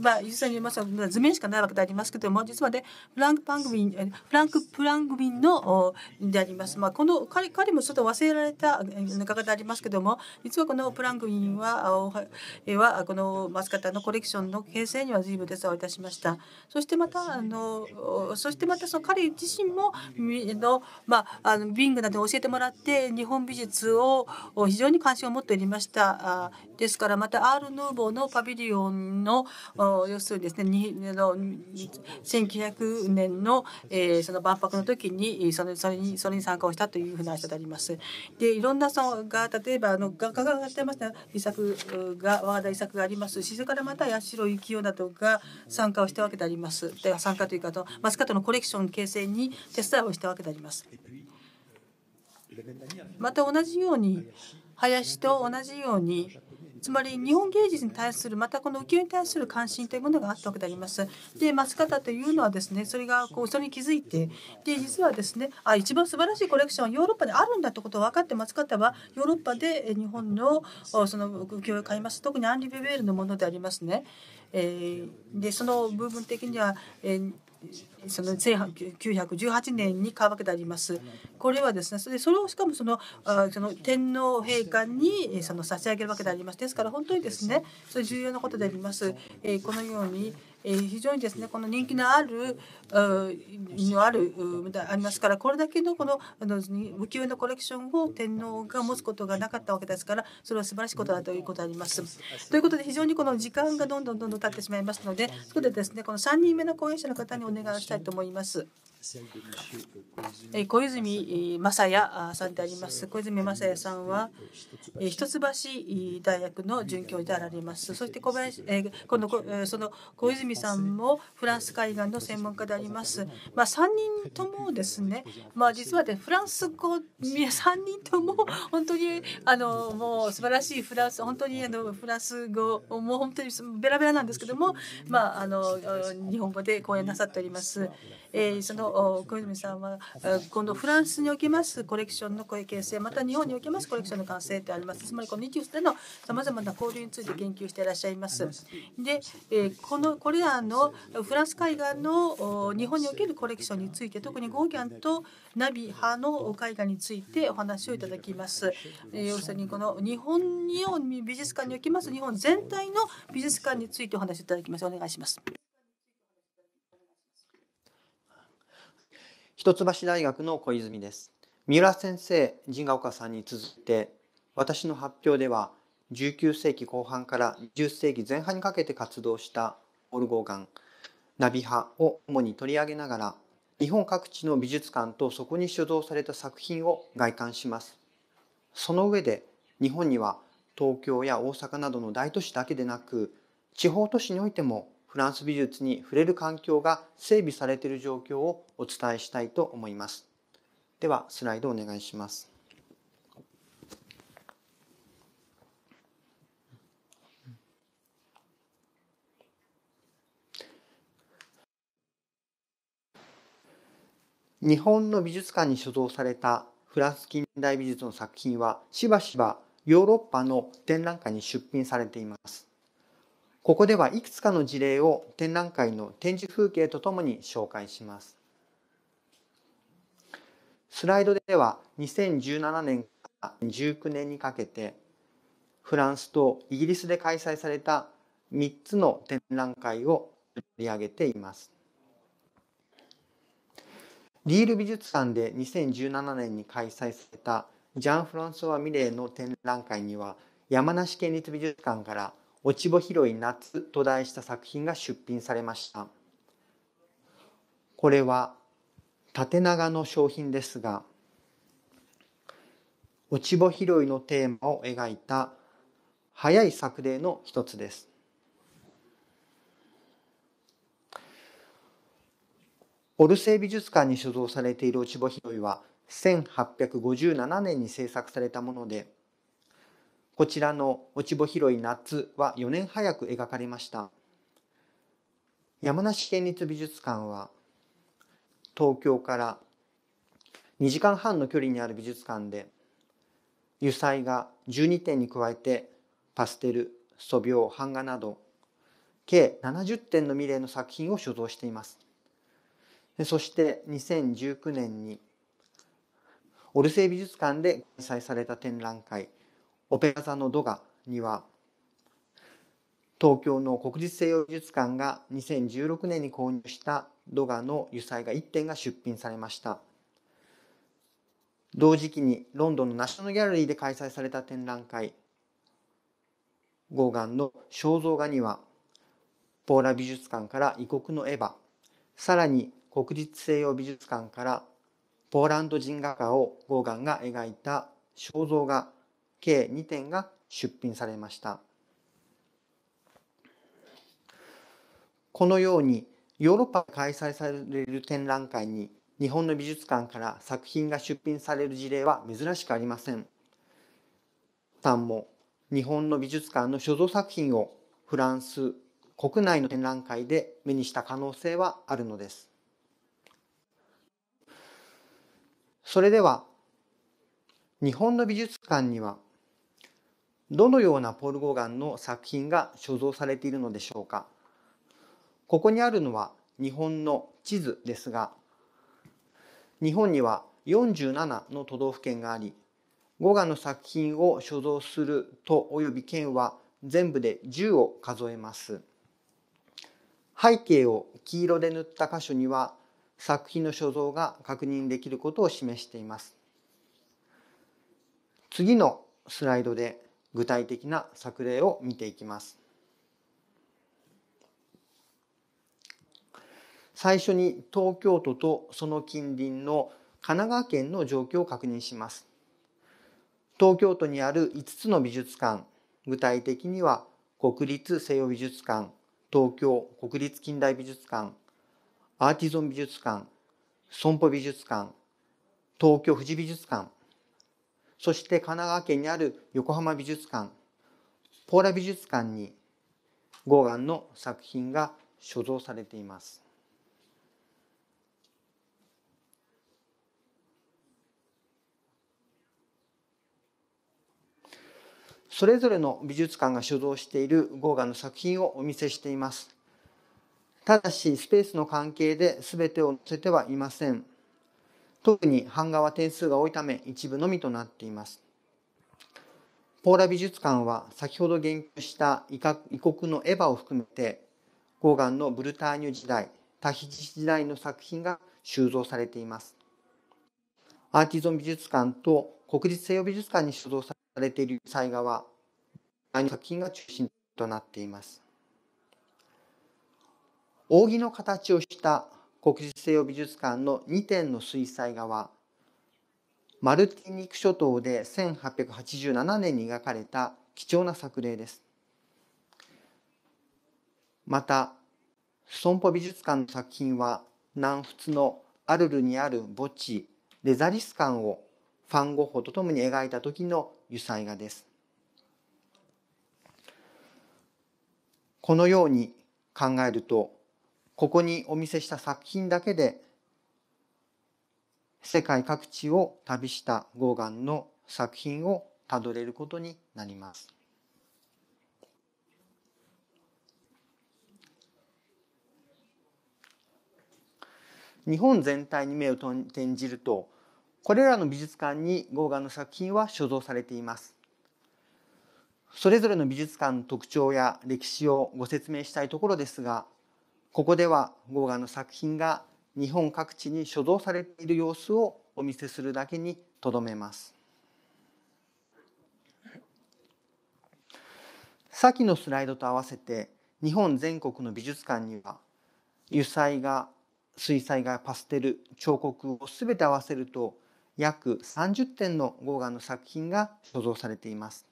まあ、実際に言いますと図面しかないわけでありますけども実はねフランク・パングンフランク・プラングウィンのであります、まあ、この彼彼もちょっと忘れられた画家でありますけども実はこのプラングウィンははこのマスカタのコレクションの形成には随分手伝いいたしましたそしてまたあのそしてまたその彼自身もの、まあ、あのビングなど教えてもらって日本美術を非常に関心を持っておりましたですからまたアール・ヌーボーのパビリオンの要するにですね1900年の、えー、その万博の時にそれそれにそれに参加をしたというふうな人であります。でいろんなそのが例えばあの画家がやってました遺作が和田遺作がありますしそれからまた八代幸雄などが参加をしたわけであります。で参加というかとマスカットのコレクション形成に手伝いをしたわけであります。また同じように林と同じようにつまり日本芸術に対するまたこの浮世に対する関心というものがあったわけであります。で松方というのはですねそれがこうそれに気づいてで実はですねあ一番素晴らしいコレクションはヨーロッパにあるんだということを分かって松方はヨーロッパで日本のその浮世を買います特にアンリ・ベベールのものでありますね。えー、でその部分的には、えーその1918年に買うわけであります。これはですねそれそれをしかもそのあその天皇陛下にその差し上げるわけであります。ですから本当にですねそれ重要なことであります。えー、このようにえー、非常にですねこの人気のあるのあるありますからこれだけのこのあの浮世絵のコレクションを天皇が持つことがなかったわけですからそれは素晴らしいことだということあります。ということで非常にこの時間がどんどんどんどん経ってしまいますのでそこでですねこの3人目の講演者の方にお願いしたいと思います。小泉正也さんであります小泉正也さんは一橋大学の准教授であられますそして小林、えー、こ度その小泉ビさんもフランス海岸の専門家であります。まあ、3人ともですね、まあ、実はで、フランス語3人とも本当にあのもう素晴らしいフランス本当にあのフランス語もう本当にベラベラなんですけども、まあ、あの日本語で講演なさっております。えー、その小泉さんは今度フランスにおきますコレクションの声形成また日本におきますコレクションの完成でありますつまりこの日中でのさまざまな交流について研究していらっしゃいます。で、えこのこれギンのフランス海岸の日本におけるコレクションについて特にゴーギャンとナビ派の絵画についてお話をいただきます。要するにこの日本日本美術館におきます日本全体の美術館についてお話いただきます。お願いします。一橋大学の小泉です。三浦先生、陣ヶ丘さんに続いて私の発表では19世紀後半から20世紀前半にかけて活動したオルゴーガンナビ派を主に取り上げながら日本各地の美術館とそこに所蔵された作品を外観しますその上で日本には東京や大阪などの大都市だけでなく地方都市においてもフランス美術に触れる環境が整備されている状況をお伝えしたいと思いますではスライドお願いします日本の美術館に所蔵されたフランス近代美術の作品はしばしばヨーロッパの展覧会に出品されています。ここではいくつかの事例を展覧会の展示風景とともに紹介します。スライドでは2017年から19年にかけてフランスとイギリスで開催された3つの展覧会を取り上げています。リール美術館で2017年に開催されたジャン・フランソワ・ミレーの展覧会には山梨県立美術館から落ち穂拾い夏と題した作品が出品されました。これは縦長の商品ですが、落ち穂拾いのテーマを描いた早い作例の一つです。オルセー美術館に所蔵されている落ち穂拾いは1857年に制作されたものでこちらの落ち穂拾い夏は4年早く描かれました山梨県立美術館は東京から2時間半の距離にある美術館で油彩画12点に加えてパステル素描版画など計70点のミレーの作品を所蔵していますそして2019年にオルセイ美術館で開催された展覧会「オペラ座のドガ」には東京の国立西洋美術館が2016年に購入したドガの油彩画1点が出品されました同時期にロンドンのナショナルギャラリーで開催された展覧会ゴーガンの肖像画にはポーラ美術館から異国のエヴァさらに国立西洋美術館からポーランド人画家をゴーガンが描いた肖像画計2点が出品されました。このようにヨーロッパで開催される展覧会に日本の美術館から作品が出品される事例は珍しくありません。さんも日本の美術館の所蔵作品をフランス国内の展覧会で目にした可能性はあるのです。それでは、日本の美術館には、どのようなポルゴガンの作品が所蔵されているのでしょうか。ここにあるのは日本の地図ですが、日本には47の都道府県があり、ガンの作品を所蔵する都及び県は全部で10を数えます。背景を黄色で塗った箇所には作品の所蔵が確認できることを示しています。次のスライドで具体的な作例を見ていきます。最初に東京都とその近隣の神奈川県の状況を確認します。東京都にある5つの美術館、具体的には国立西洋美術館、東京国立近代美術館、アーティゾン美術館、損保美術館、東京富士美術館、そして神奈川県にある横浜美術館、ポーラ美術館にゴーガンの作品が所蔵されています。それぞれの美術館が所蔵しているゴーガンの作品をお見せしています。ただし、スペースの関係で全てを載せてはいません。特に版画は点数が多いため一部のみとなっています。ポーラ美術館は先ほど言及した異国のエヴァを含めて、ゴーガンのブルターニュ時代、タヒジ時代の作品が収蔵されています。アーティゾン美術館と国立西洋美術館に収蔵されている油彩画は、作品が中心となっています。扇の形をした国立西洋美術館の2点の水彩画はマルティニク諸島で1887年に描かれた貴重な作例です。また損保美術館の作品は南仏のアルルにある墓地レザリス館をファン・ゴッホとともに描いた時の油彩画です。このように考えるとここにお見せした作品だけで世界各地を旅したゴーガンの作品をたどれることになります。日本全体に目を転じるとこれらの美術館にゴーガンの作品は所蔵されていますそれぞれの美術館の特徴や歴史をご説明したいところですがここではゴ豪華の作品が日本各地に所蔵されている様子をお見せするだけにとどめます。先のスライドと合わせて日本全国の美術館には油彩画水彩画パステル彫刻をすべて合わせると約30点のゴーガの作品が所蔵されています。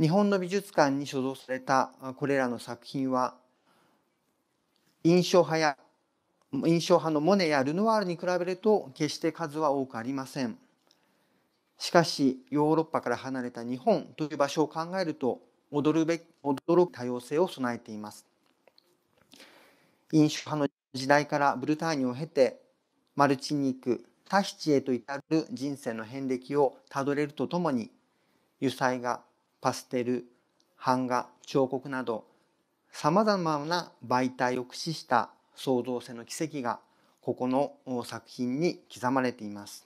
日本の美術館に所蔵されたこれらの作品は印象派や印象派のモネやルノワールに比べると決して数は多くありません。しかしヨーロッパから離れた日本という場所を考えると驚るべ驚く多様性を備えています。印象派の時代からブルターニュを経てマルチに行くタヒチへと至る人生の遍歴をたどれるとともに油彩画パステル版画彫刻などさまざまな媒体を駆使した創造性の奇跡がここの作品に刻まれています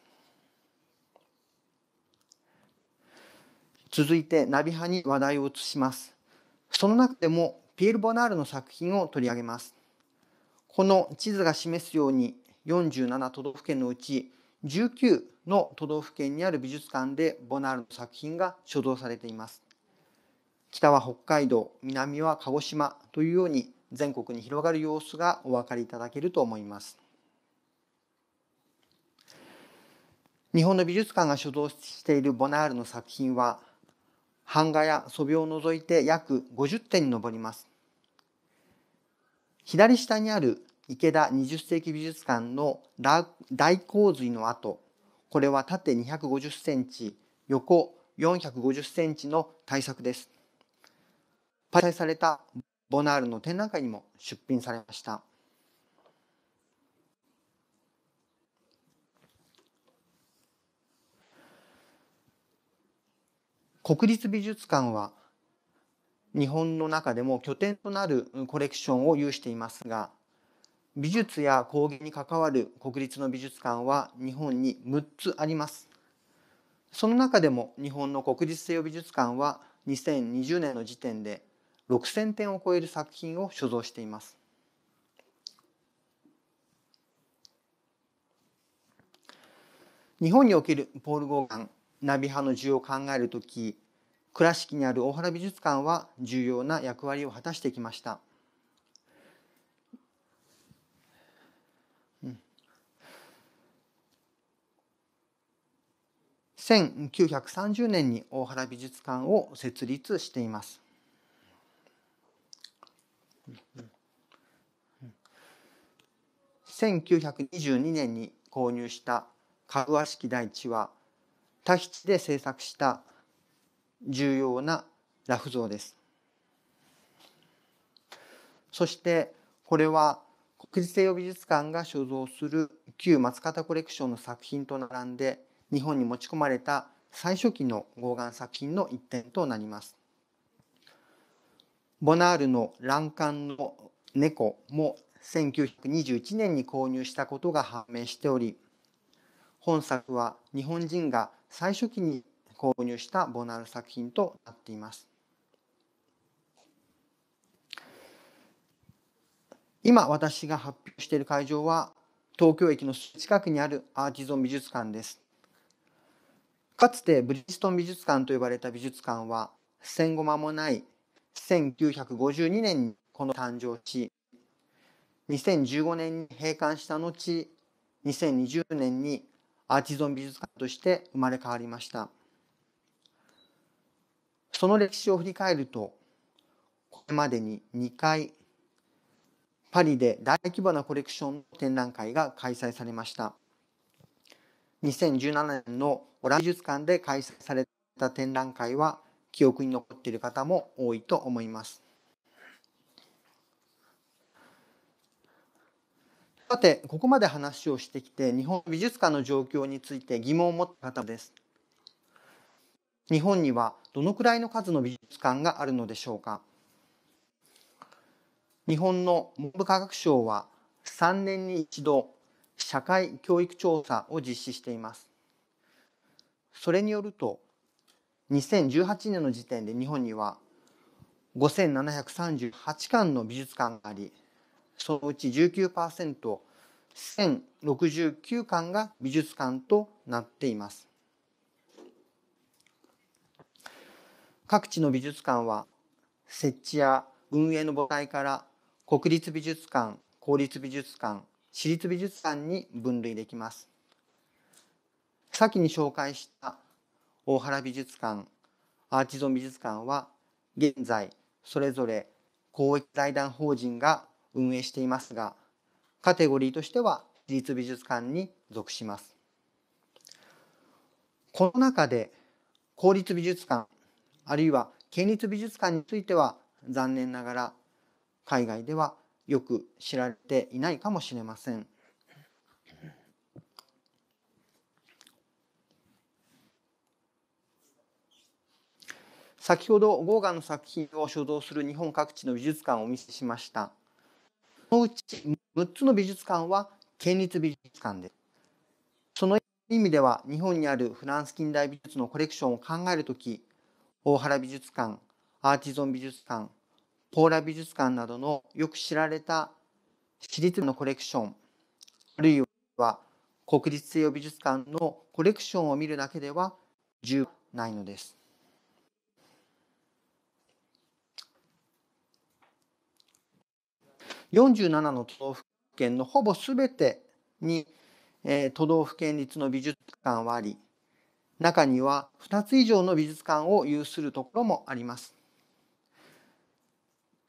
続いてナビ派に話題を移しますその中でもピエール・ボナールの作品を取り上げますこの地図が示すように47都道府県のうち19の都道府県にある美術館でボナールの作品が所蔵されています北は北海道南は鹿児島というように全国に広がる様子がお分かりいただけると思います。日本の美術館が所蔵しているボナールの作品は版画や素描を除いて約50点に上ります。左下にある池田20世紀美術館の大洪水の後、これは縦250センチ、横450センチの大作です。開催されたボナールの展覧会にも出品されました。国立美術館は日本の中でも拠点となるコレクションを有していますが美術や工芸に関わる国立の美術館は日本に6つありますその中でも日本の国立西洋美術館は2020年の時点で6,000点を超える作品を所蔵しています。日本におけるポール・ゴーガンナビ派の需要を考えるとき倉敷にある大原美術館は重要な役割を果たしてきました。1930年に大原美術館を設立しています。1922年に購入したかわし式大地はタヒチで制作した重要なラフ像です。そしてこれは国立西洋美術館が所蔵する旧松方コレクションの作品と並んで日本に持ち込まれた最初期の合眼作品の一点となります。ボナールの欄干の猫も1921年に購入したことが判明しており本作は日本人が最初期に購入したボナール作品となっています。今私が発表している会場は東京駅の近くにあるアーティゾン美術館です。かつてブリヂストン美術館と呼ばれた美術館は戦後間もない1952年にこの誕生し、2015年に閉館した後、2020年にアーティゾン美術館として生まれ変わりました。その歴史を振り返ると、これまでに2回、パリで大規模なコレクション展覧会が開催されました。2017年のオラン美術館で開催された展覧会は記憶に残っている方も多いと思います。さて、ここまで話をしてきて、日本美術館の状況について疑問を持った方です。日本にはどのくらいの数の美術館があるのでしょうか日本の文部科学省は3年に一度社会教育調査を実施しています。それによると2018年の時点で日本には5738館の美術館がありそのうち 19%1069 館が美術館となっています各地の美術館は設置や運営の母体から国立美術館公立美術館私立美術館に分類できます先に紹介した大原美術館アーチィゾン美術館は現在それぞれ公益財団法人が運営していますがカテゴリーとしては自立美術館に属しますこの中で公立美術館あるいは県立美術館については残念ながら海外ではよく知られていないかもしれません。先ほどーガンの作品を所蔵する日本各地の美術館をお見せしましたそのうち6つの美術館は県立美術館ですその意味では日本にあるフランス近代美術のコレクションを考えるとき大原美術館アーティゾン美術館ポーラ美術館などのよく知られた私立のコレクションあるいは国立西洋美術館のコレクションを見るだけでは十分ないのです。47の都道府県のほぼ全てに、えー、都道府県立の美術館はあり中には2つ以上の美術館を有するところもあります。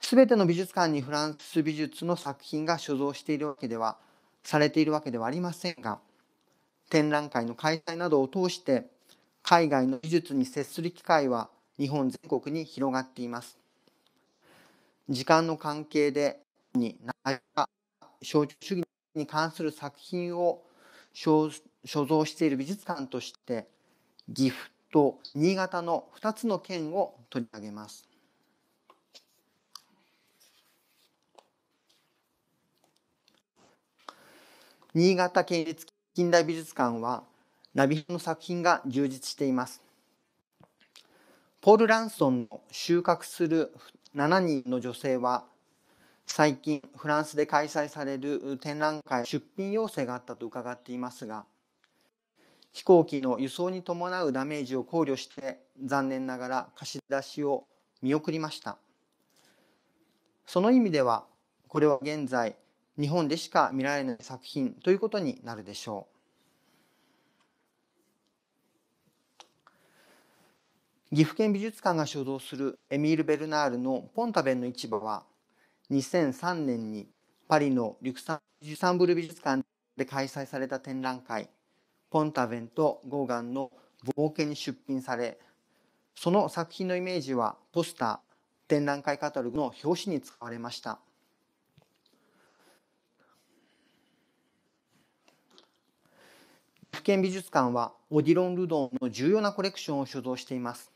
すべての美術館にフランス美術の作品が所蔵しているわけではされているわけではありませんが展覧会の開催などを通して海外の美術に接する機会は日本全国に広がっています時間の関係でに何か象徴主義に関する作品を所蔵している美術館として岐阜と新潟の2つの県を取り上げます。新潟県立近代美術館はナビの作品が充実しています。ポール・ランソンの収穫する7人の女性は最近フランスで開催される展覧会出品要請があったと伺っていますが飛行機の輸送に伴うダメージを考慮して残念ながら貸し出しを見送りましたその意味ではこれは現在日本でしか見られない作品ということになるでしょう岐阜県美術館が所蔵するエミール・ベルナールの「ポンタベンの市場は」2003年にパリのリュクサンブル美術館で開催された展覧会「ポンタヴェンとゴーガンの冒険」に出品されその作品のイメージはポスター展覧会カタログの表紙に使われました岐阜県美術館はオディロン・ルドンの重要なコレクションを所蔵しています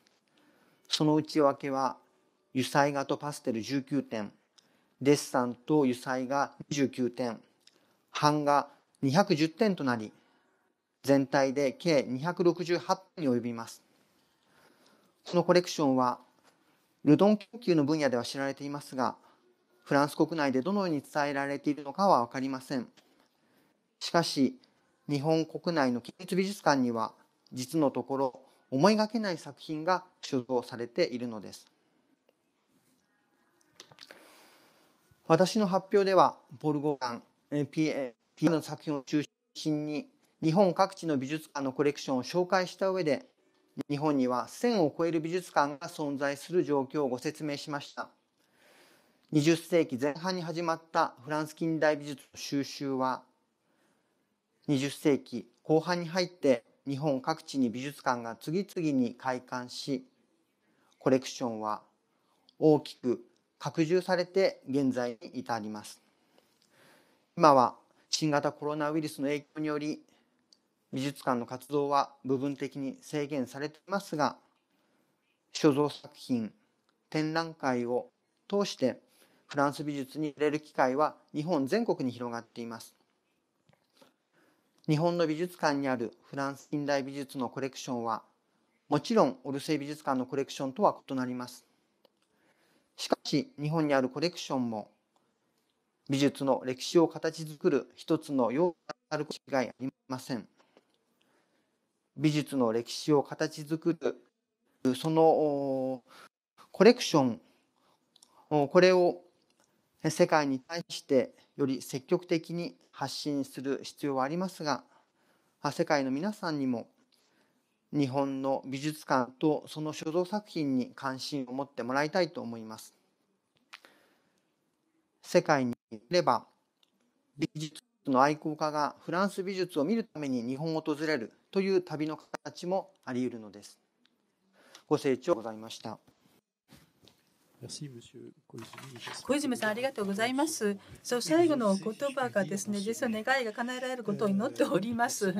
その内訳は油彩画とパステル19点デッサンと油彩が29点、版画210点となり、全体で計268点に及びます。このコレクションは、ルドン研究の分野では知られていますが、フランス国内でどのように伝えられているのかは分かりません。しかし、日本国内の県立美術館には、実のところ、思いがけない作品が所蔵されているのです。私の発表では、ポルゴさん、PA の作品を中心に、日本各地の美術館のコレクションを紹介した上で、日本には1000を超える美術館が存在する状況をご説明しました。20世紀前半に始まったフランス近代美術の収集は、20世紀後半に入って日本各地に美術館が次々に開館し、コレクションは大きく拡充されて現在に至ります今は新型コロナウイルスの影響により美術館の活動は部分的に制限されていますが所蔵作品展覧会を通してフランス美術に触れる機会は日本全国に広がっています日本の美術館にあるフランス近代美術のコレクションはもちろんオルセイ美術館のコレクションとは異なりますしかし日本にあるコレクションも美術の歴史を形作る一つの要素であること違いありません。美術の歴史を形作るそのコレクションこれを世界に対してより積極的に発信する必要はありますが世界の皆さんにも日本の美術館とその所蔵作品に関心を持ってもらいたいと思います。世界にいれば美術の愛好家がフランス美術を見るために日本を訪れるという旅の形もあり得るのです。ご清聴ございました。Merci, monsieur. 小泉さんありがとうございます。そう最後の言葉がですね、実は願いが叶えられることを祈っております。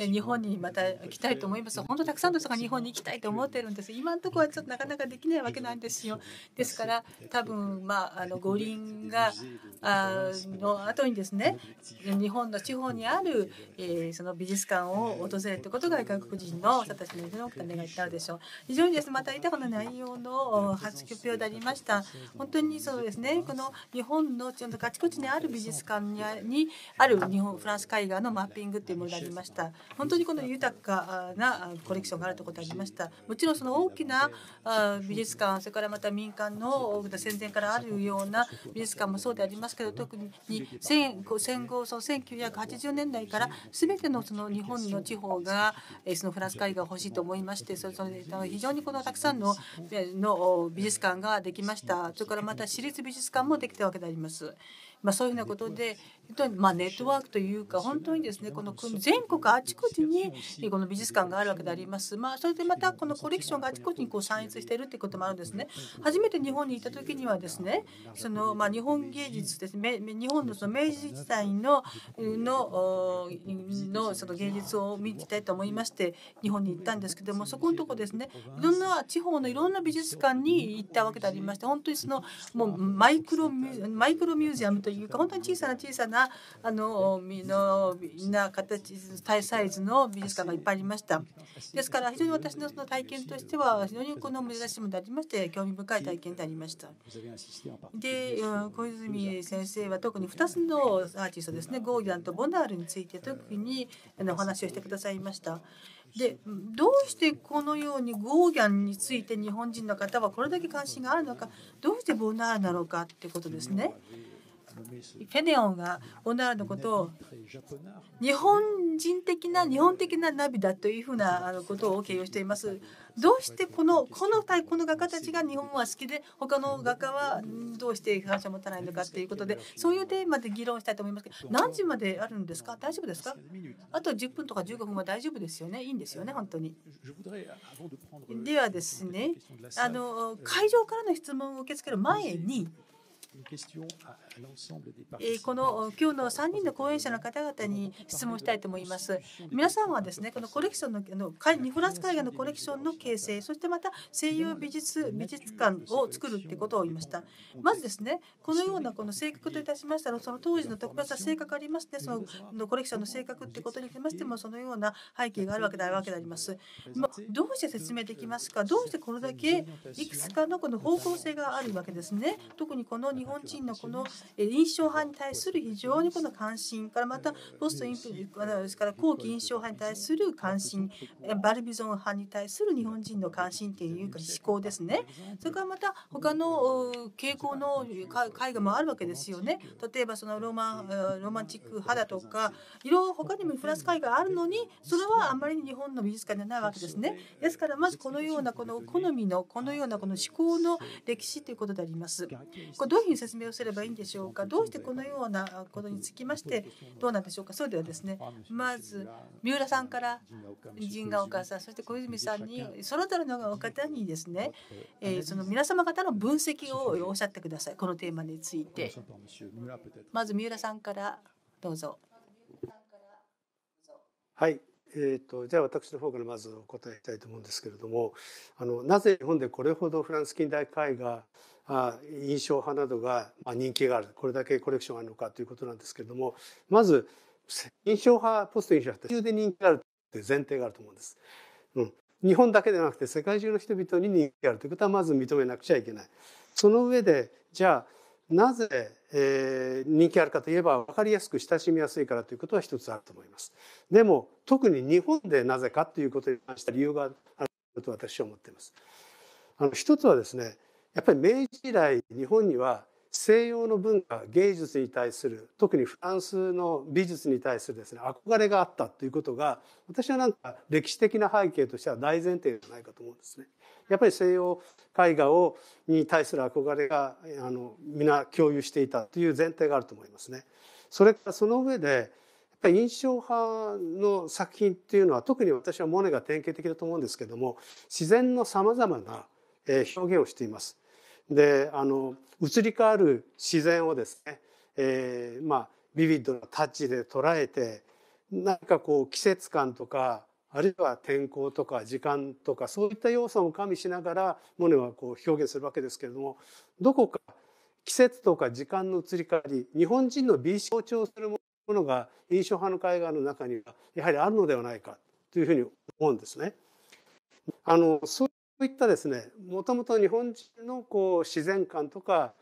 日本にまた来たいと思います。本当たくさんの人が日本に行きたいと思っているんです。今のところはちょっとなかなかできないわけなんですよ。ですから多分まああの五輪があの後にですね、日本の地方にある、えー、その美術館を訪れたことが外国人の方たちの大きな願いにったでしょう。非常にです、ね、また豊かな内容の発表でありました。本当にそうですねこの日本のちょっとあちこちにある美術館にある日本フランス絵画のマッピングというものがありました本当にこの豊かなコレクションがあるということがありましたもちろんその大きな美術館それからまた民間の戦前からあるような美術館もそうでありますけど特に戦後戦後その1980年代から全てのその日本の地方がそのフランス絵画が欲しいと思いましてそれ非常にこのたくさんの美術館ができました。それからまた私立美術館もできたわけであります。まあ、そういうふうなことで、まあ、ネットワークというか本当にですねこの全国あちこちにこの美術館があるわけであります、まあ、それでまたこのコレクションがあちこちにこう散逸しているということもあるんですね初めて日本にいた時にはですねその、まあ、日本芸術ですね日本のその明治時代のののその芸術を見に行きたいと思いまして日本に行ったんですけどもそこのとこですねいろんな地方のいろんな美術館に行ったわけでありまして本当にそのもうマイクロミュマイクロミュージアムというか本当に小さな小さなあのみのみんな形大サイズの美術館がいっぱいありましたですから非常に私のその体験としては非常にこの珍しいものでありまして興味深い体験でありましたで小泉先生は特に2つのアーティストですねゴーギャンとボナールについて特にお話をしてくださいましたでどうしてこのようにゴーギャンについて日本人の方はこれだけ関心があるのかどうしてボナールなのかってことですね。フェネオンが女らのことを日本人的な日本的な涙というふうなことを形容しています。どうしてこのこのこの画家たちが日本は好きで他の画家はどうして感謝を持たないのかということでそういうテーマで議論したいと思いますけど何時まであるんですか大丈夫ですかあと10分とか15分は大丈夫ですよねいいんですよね本当に。ではですねあの会場からの質問を受け付ける前にこの今日の3人の講演者の方々に質問したいと思います。皆さんはですね、このコレクションのニフランス海岸のコレクションの形成、そしてまた西洋美術美術館を作るということを言いました。まずですね、このようなこの性格といたしましたら、その当時の特別な性格ありまして、そののコレクションの性格ということにつきましても、そのような背景があるわけであるわけであります。まどうして説明できますか、どうしてこれだけいくつかのこの方向性があるわけですね。特にこの日本人のこの臨床派に対する非常にこの関心からまたポストインプですから後期印象派に対する関心バルビゾン派に対する日本人の関心というか思考ですねそれからまた他の傾向の絵画もあるわけですよね例えばそのロマンロマンチック派だとかいろいろ他にもフランス絵画あるのにそれはあんまり日本の美術館ではないわけですねですからまずこのようなこの好みのこのようなこの思考の歴史ということでありますこれどういうふうに説明をすればいいんでしょうしょうか、どうしてこのようなことにつきまして、どうなんでしょうか、そうではですね、まず三浦さんから陣川岡さん、そして小泉さんに、その他の方にですね、えその皆様方の分析をおっしゃってください、このテーマについて。まず三浦さんからどうぞ。はい、えーとじゃあ私の方からまずお答えしたいと思うんですけれどもあのなぜ日本でこれほどフランス近代絵画あ印象派などが人気があるこれだけコレクションあるのかということなんですけれどもまず印象派ポスト印象派って中で人気があるという前提があると思うんです。うん、日本だけでなくて世界中の人々に人気があるということはまず認めなくちゃいけない。その上でじゃあなぜ、えー、人気あるかといえば分かりやすく親しみやすいからということは一つあると思います。でも特に日本でなぜかということに関して理由があると私は思っています。あの一つはですねやっぱり明治以来日本には西洋の文化芸術に対する特にフランスの美術に対するですね憧れがあったということが私はなんか歴史的な背景としては大前提じゃないかと思うんですね。やっぱり西洋絵画をに対する憧れがあの皆共有していたという前提があると思いますね。それからその上でやっぱり印象派の作品っていうのは特に私はモネが典型的だと思うんですけども自然のさまざまな表現をしています。であの移り変わる自然をですね、えー、まあビビッドなタッチで捉えて何かこう季節感とかあるいは天候とか時間とかそういった要素も加味しながらモネはこう表現するわけですけれどもどこか季節とか時間の移り変わり日本人の美意識を象徴するものが印象派の絵画の中にはやはりあるのではないかというふうに思うんですね。あのそうういったですねもともと日本人のこう自然観とか、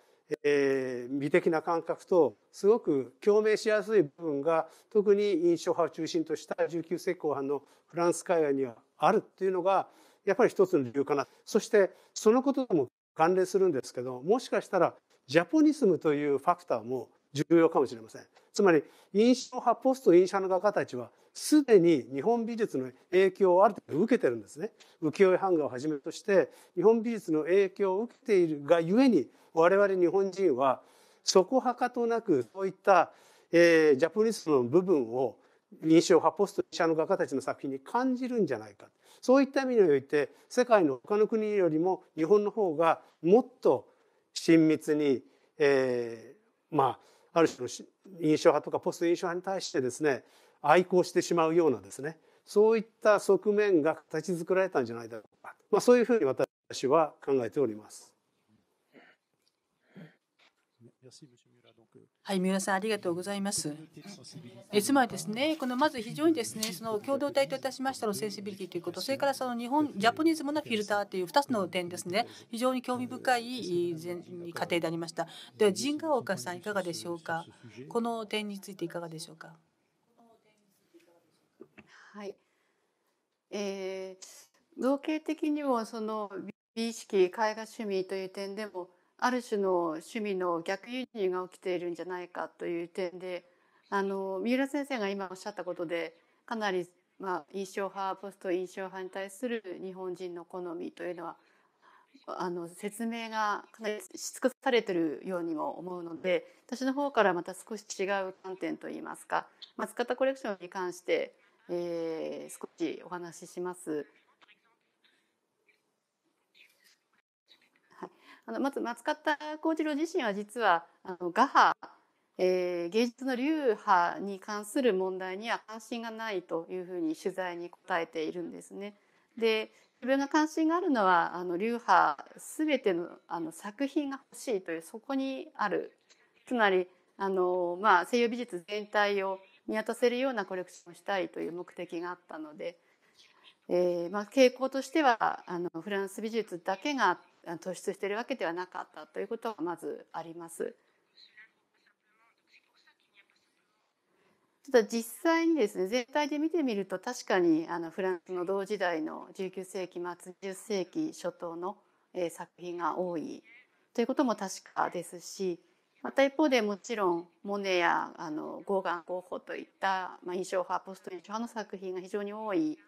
えー、美的な感覚とすごく共鳴しやすい部分が特に印象派を中心とした19世紀後半のフランス海外にはあるっていうのがやっぱり一つの理由かなそしてそのこととも関連するんですけどもしかしたらジャポニスムというファクターも重要かもしれませんつまり印象派ポスト印象派の画家たちはすでに日本美術の影響をある程度受けてるんですね浮世絵版画をはじめとして日本美術の影響を受けているがゆえに我々日本人はそこはかとなくそういった、えー、ジャポニストの部分を印象派ポスト者の画家たちの作品に感じるんじゃないかそういった意味において世界の他の国よりも日本の方がもっと親密に、えー、まあある種の印象派とかポスト印象派に対してですね愛好してしまうようなですねそういった側面が形作られたんじゃないだろうか、まあ、そういうふうに私は考えております。はい、三浦さんありがとうございます。えつまりですね、このまず非常にですね、その共同体といたしましたのセンシビリティということ、それからその日本ジャポニズムのフィルターという2つの点ですね、非常に興味深い過程でありました。では、陣川岡さんいかがでしょうか。この点についていかがでしょうか。はい。えー、造形的にもその美意識絵画趣味という点でもある種の趣味の逆輸入が起きているんじゃないかという点であの三浦先生が今おっしゃったことでかなり、まあ、印象派ポスト印象派に対する日本人の好みというのはあの説明がかなりし尽くされてるようにも思うので私の方からまた少し違う観点といいますか松方コレクションに関してえー、少しお話しします。はい、あのまず松方幸次郎自身は実はあの画派、えー、芸術の流派に関する問題には関心がないというふうに取材に答えているんですね。で自分が関心があるのはあの流派全てのあの作品が欲しいというそこにあるつまりあの、まあ、西洋美術全体を見渡せるようなコレクションをしたいという目的があったので、えー、まあ、傾向としてはあのフランス美術だけが突出しているわけではなかったということがまずあります。ただ実際にですね全体で見てみると確かにあのフランスの同時代の19世紀末20世紀初頭の、えー、作品が多いということも確かですしまた一方でもちろんモネやあのゴーガンゴ補ホといった、まあ、印象派ポスト印象派の作品が非常に多い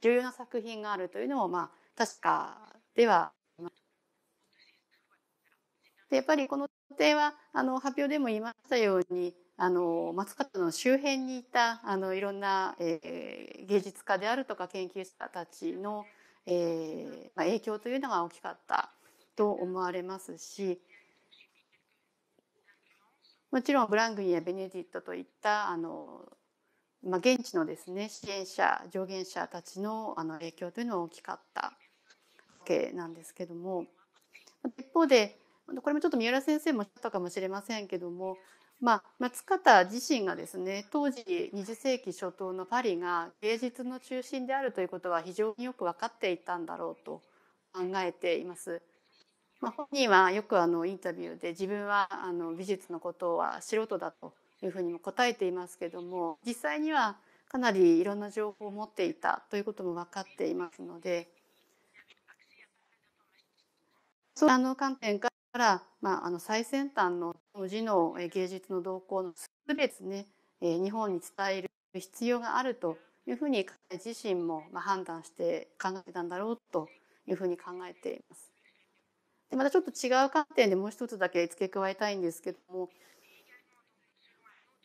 重要な作品があるというのも、まあ、確かではでやっぱりこの点はあの発表でも言いましたようにあの松方の周辺にいたあのいろんな、えー、芸術家であるとか研究者たちの、えーまあ、影響というのが大きかったと思われますしもちろんブラングインやベネディットといったあの、まあ、現地のですね支援者上限者たちのあの影響というのは大きかったわけなんですけども一方でこれもちょっと三浦先生も言ったかもしれませんけども、まあ、松方自身がですね当時20世紀初頭のパリが芸術の中心であるということは非常によく分かっていたんだろうと考えています。まあ、本人はよくあのインタビューで自分はあの美術のことは素人だというふうにも答えていますけども実際にはかなりいろんな情報を持っていたということも分かっていますのでその観点から、まあ、あの最先端の当字の芸術の動向の全てですね日本に伝える必要があるというふうに彼自身も判断して考えたんだろうというふうに考えています。でまたちょっと違う観点でもう一つだけ付け加えたいんですけども。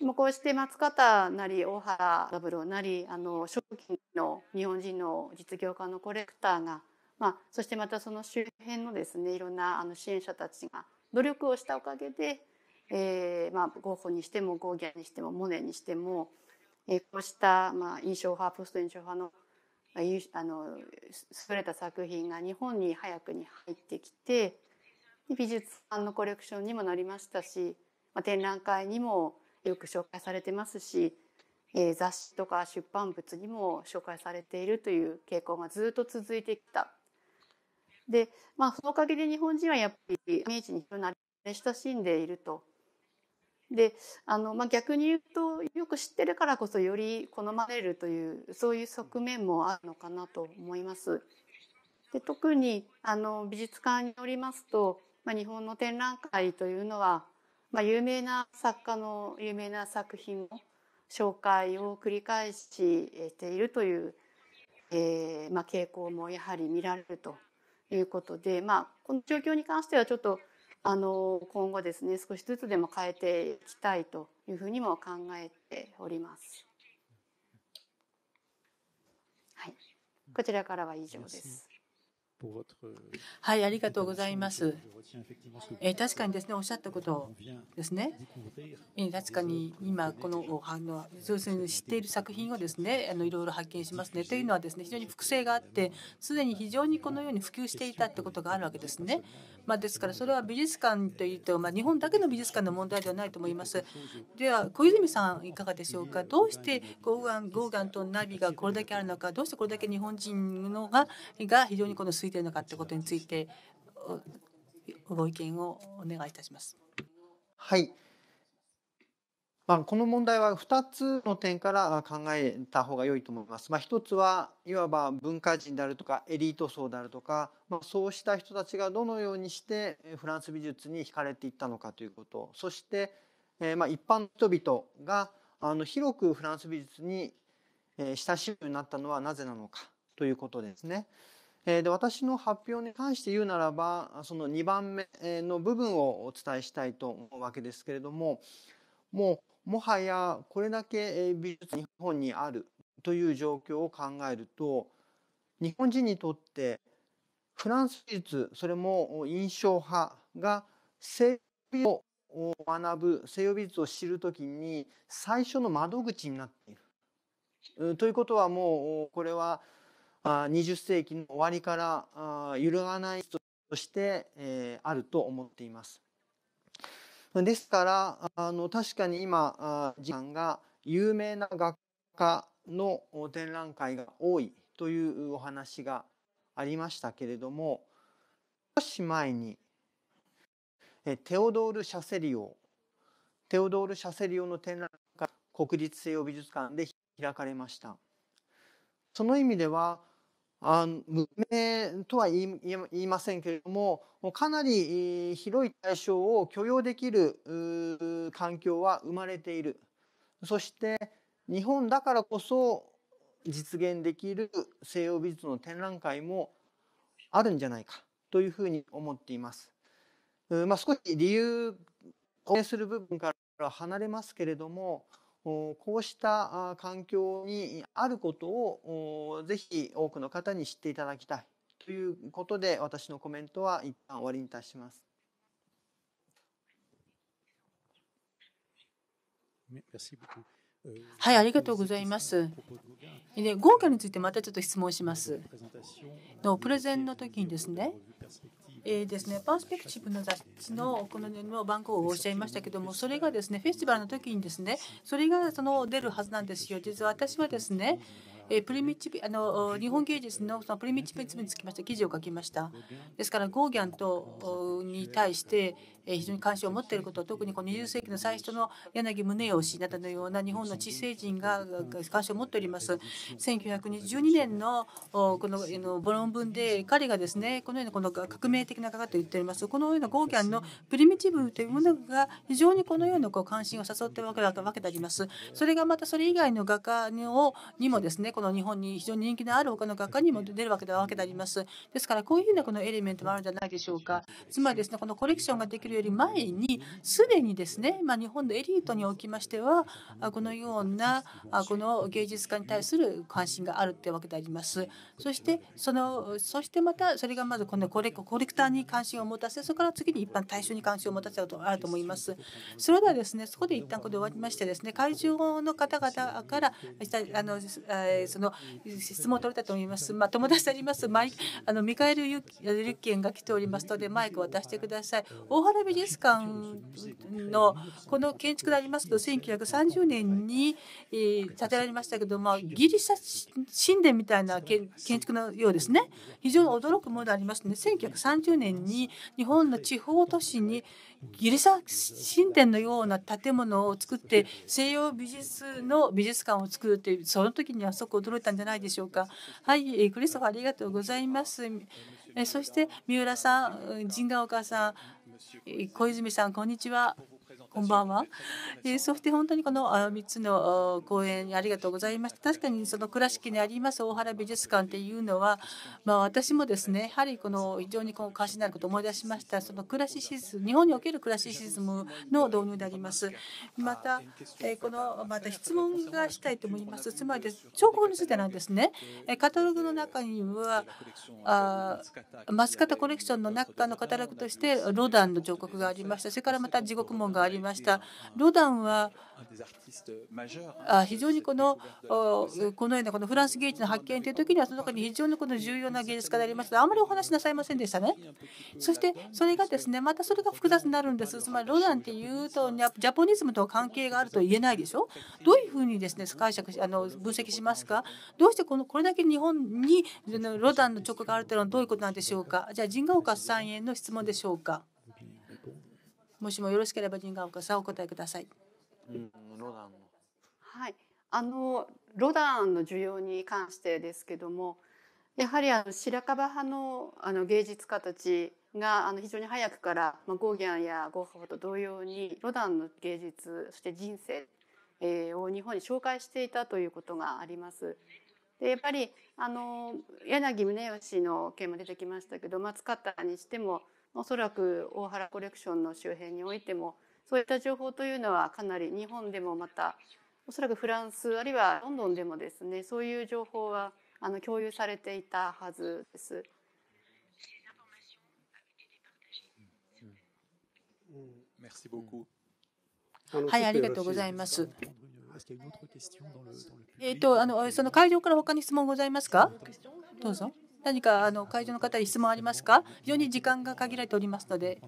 もうこうして松方なり大原三郎なりあの初期の日本人の実業家のコレクターが、まあ、そしてまたその周辺のですねいろんなあの支援者たちが努力をしたおかげで、えーまあ、ゴッホにしてもゴーギャンにしてもモネにしても、えー、こうした、まあ、印象派ポスト印象派のあの、優れた作品が日本に早くに入ってきて、美術館のコレクションにもなりましたし、まあ、展覧会にもよく紹介されてますし、えー、雑誌とか出版物にも紹介されているという傾向がずっと続いてきた。で、まあ、そのおかげで日本人はやっぱり明治にに慣れ親しんでいるとであの、まあ、逆に言うとよく知ってるからこそより好まれるというそういう側面もあるのかなと思います。で特にあの美術館によりますと、まあ、日本の展覧会というのは、まあ、有名な作家の有名な作品の紹介を繰り返しているという、えーまあ、傾向もやはり見られるということで、まあ、この状況に関してはちょっとあの今後ですね少しずつでも変えていきたいというふうにも考えております。はい、こちらからは以上です。はい、ありがとうございます。え確かにですね、おっしゃったことですね。確かに今、この反応、要するに知っている作品をですね、あのいろいろ発見しますね。というのはですね、非常に複製があって、すでに非常にこのように普及していたってことがあるわけですね。まあ、ですからそれは美術館というと、まあ、日本だけの美術館の問題ではないと思います。では小泉さんいかがでしょうかどうしてゴーガンゴーガンとナビがこれだけあるのかどうしてこれだけ日本人のがが非常にこの空いているのかということについてご意見をお願いいたします。はいまあ、この問題は2つの点から考えた方が良いと思います。まあ、1つはいわば文化人であるとかエリート層であるとか、まあ、そうした人たちがどのようにしてフランス美術に惹かれていったのかということそして、えまあ、一般の人々があの広くフランス美術に親しむになったのはなぜなのかということですね。で私の発表に関して言うならばその2番目の部分をお伝えしたいと思うわけですけれどももうもはやこれだけ美術日本にあるという状況を考えると日本人にとってフランス美術それも印象派が西洋美を学ぶ西洋美術を知るときに最初の窓口になっている。ということはもうこれは20世紀の終わりから揺るがないとしてあると思っています。ですから、あの、確かに今、時間が有名な学科の展覧会が多いというお話がありましたけれども、少し前に、テオドール・シャセリオ、テオドール・シャセリオの展覧会、国立西洋美術館で開かれました。その意味では、あの無名とは言いませんけれどもかなり広い対象を許容できる環境は生まれているそして日本だからこそ実現できる西洋美術の展覧会もあるんじゃないかというふうに思っています。まあ、少し理由をする部分から離れますけれどもこうした環境にあることをぜひ多くの方に知っていただきたいということで私のコメントは一旦終わりにいたします。はい、ありがとうございます。で、豪華についてまたちょっと質問します。のプレゼンの時にですね、えー、ですね、パースペクティブの雑誌のこの番号をおっしゃいましたけどもそれがですねフェスティバルの時にですねそれがその出るはずなんですよ実は私はですねえプリミチビあの日本芸術のそのプリミチビズムにつきまして記事を書きました。ですからゴーギャンとに対して非常に関心を持っていること特にこの20世紀の最初の柳宗悦などのような日本の知性人が関心を持っております1912年のこののボロン文で彼がですねこのようなこの革命的な画家と言っておりますこのようなゴーギャンのプリミティブというものが非常にこのようなこう関心を誘ってるわけわけでありますそれがまたそれ以外の画家をにもですねこの日本に非常に人気のある他の画家にも出るわけでありますですからこういうようなこのエレメントもあるんじゃないでしょうかつまりですねこのコレクションができるより前にすでにですね、まあ、日本のエリートにおきましてはこのようなこの芸術家に対する関心があるというわけであります。そしてそのそしてまたそれがまずこのコレコレクターに関心を持たせそれから次に一般大衆に関心を持たせるとあると思います。それではですねそこで一旦ここで終わりましてですね会場の方々からあのその質問を取れたと思います。まあ、友達でありますマイあのミカエル・ユッケンが来ておりますのでマイクを渡してください。大原美術館のこの建築でありますと1930年に建てられましたけど、まギリシャ神殿みたいな建築のようですね非常に驚くものでありますので1930年に日本の地方都市にギリシャ神殿のような建物を作って西洋美術の美術館を作るというその時にはすごく驚いたんじゃないでしょうか。はい、クリストフありがとうございます。そして三浦さん、陣川岡さん、小泉さん、こんにちは。こんばんは。えそして本当にこの3つの講演ありがとうございました。確かにその倉敷にあります大原美術館っていうのは、まあ、私もですね、やはりこの非常にこの歌詞になることを思い出しました。その暮らしシズム、日本におけるクラシシズムの導入であります。また、えこのまた質問がしたいと思います。つまりです彫刻についてなんですね。カタログの中にはあ松方コレクションの中のカタログとしてロダンの彫刻がありました。それからまた地獄門がありましました。ロダンは非常にこのこのようなこのフランス芸術の発見という時にはその中に非常にこの重要な芸術家でありましたあまりお話しなさいませんでしたね。そしてそれがですねまたそれが複雑になるんです。つまりロダンっていうとジャポニズムとは関係があると言えないでしょ。どういうふうにですね解釈あの分析しますか。どうしてこのこれだけ日本にロダンの直下があるというのはどういうことなんでしょうか。じゃあ陣ヶ丘さんへの質問でしょうか。もしもよろしければ陣川岡さんお答えください。うん、ロダンの。はい、あのロダンの需要に関してですけども、やはりあの白樺派のあの芸術家たちがあの非常に早くから、まあ、ゴーギャンやゴッホと同様にロダンの芸術そして人生、えー、を日本に紹介していたということがあります。でやっぱりあの柳宗悦の件も出てきましたけど、まあ、使ったにしてもおそらく大原コレクションの周辺においてもそういった情報というのはかなり日本でもまたおそらくフランスあるいはロンドンでもですねそういう情報はあの共有されていたはずです。はい、ありがとうございます。えっ、と、あの、その会場から他に質問ございますか。どうぞ。何かあの会場の方に質問ありますか非常に時間が限られておりますので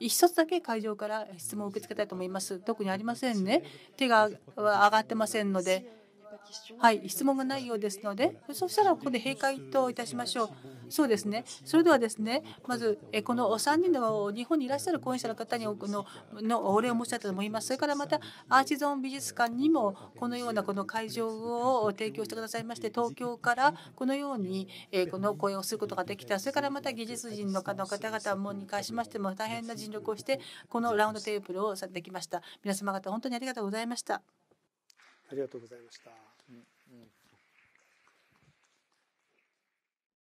一つだけ会場から質問を受け付けたいと思います特にありませんね手が上がってませんのではい、質問がないようですので、そしたらここで閉会といたしましょう。そうですね。それではですね、まずこの3人の日本にいらっしゃる講演者の方にののお礼を申し上げたと思います。それからまたアーチゾーン美術館にもこのようなこの会場を提供してくださいまして、東京からこのようにこの講演をすることができた。それからまた技術人の方々もに関しましても大変な尽力をしてこのラウンドテーブルをできました。皆様方本当にありがとうございました。ありがとうございました。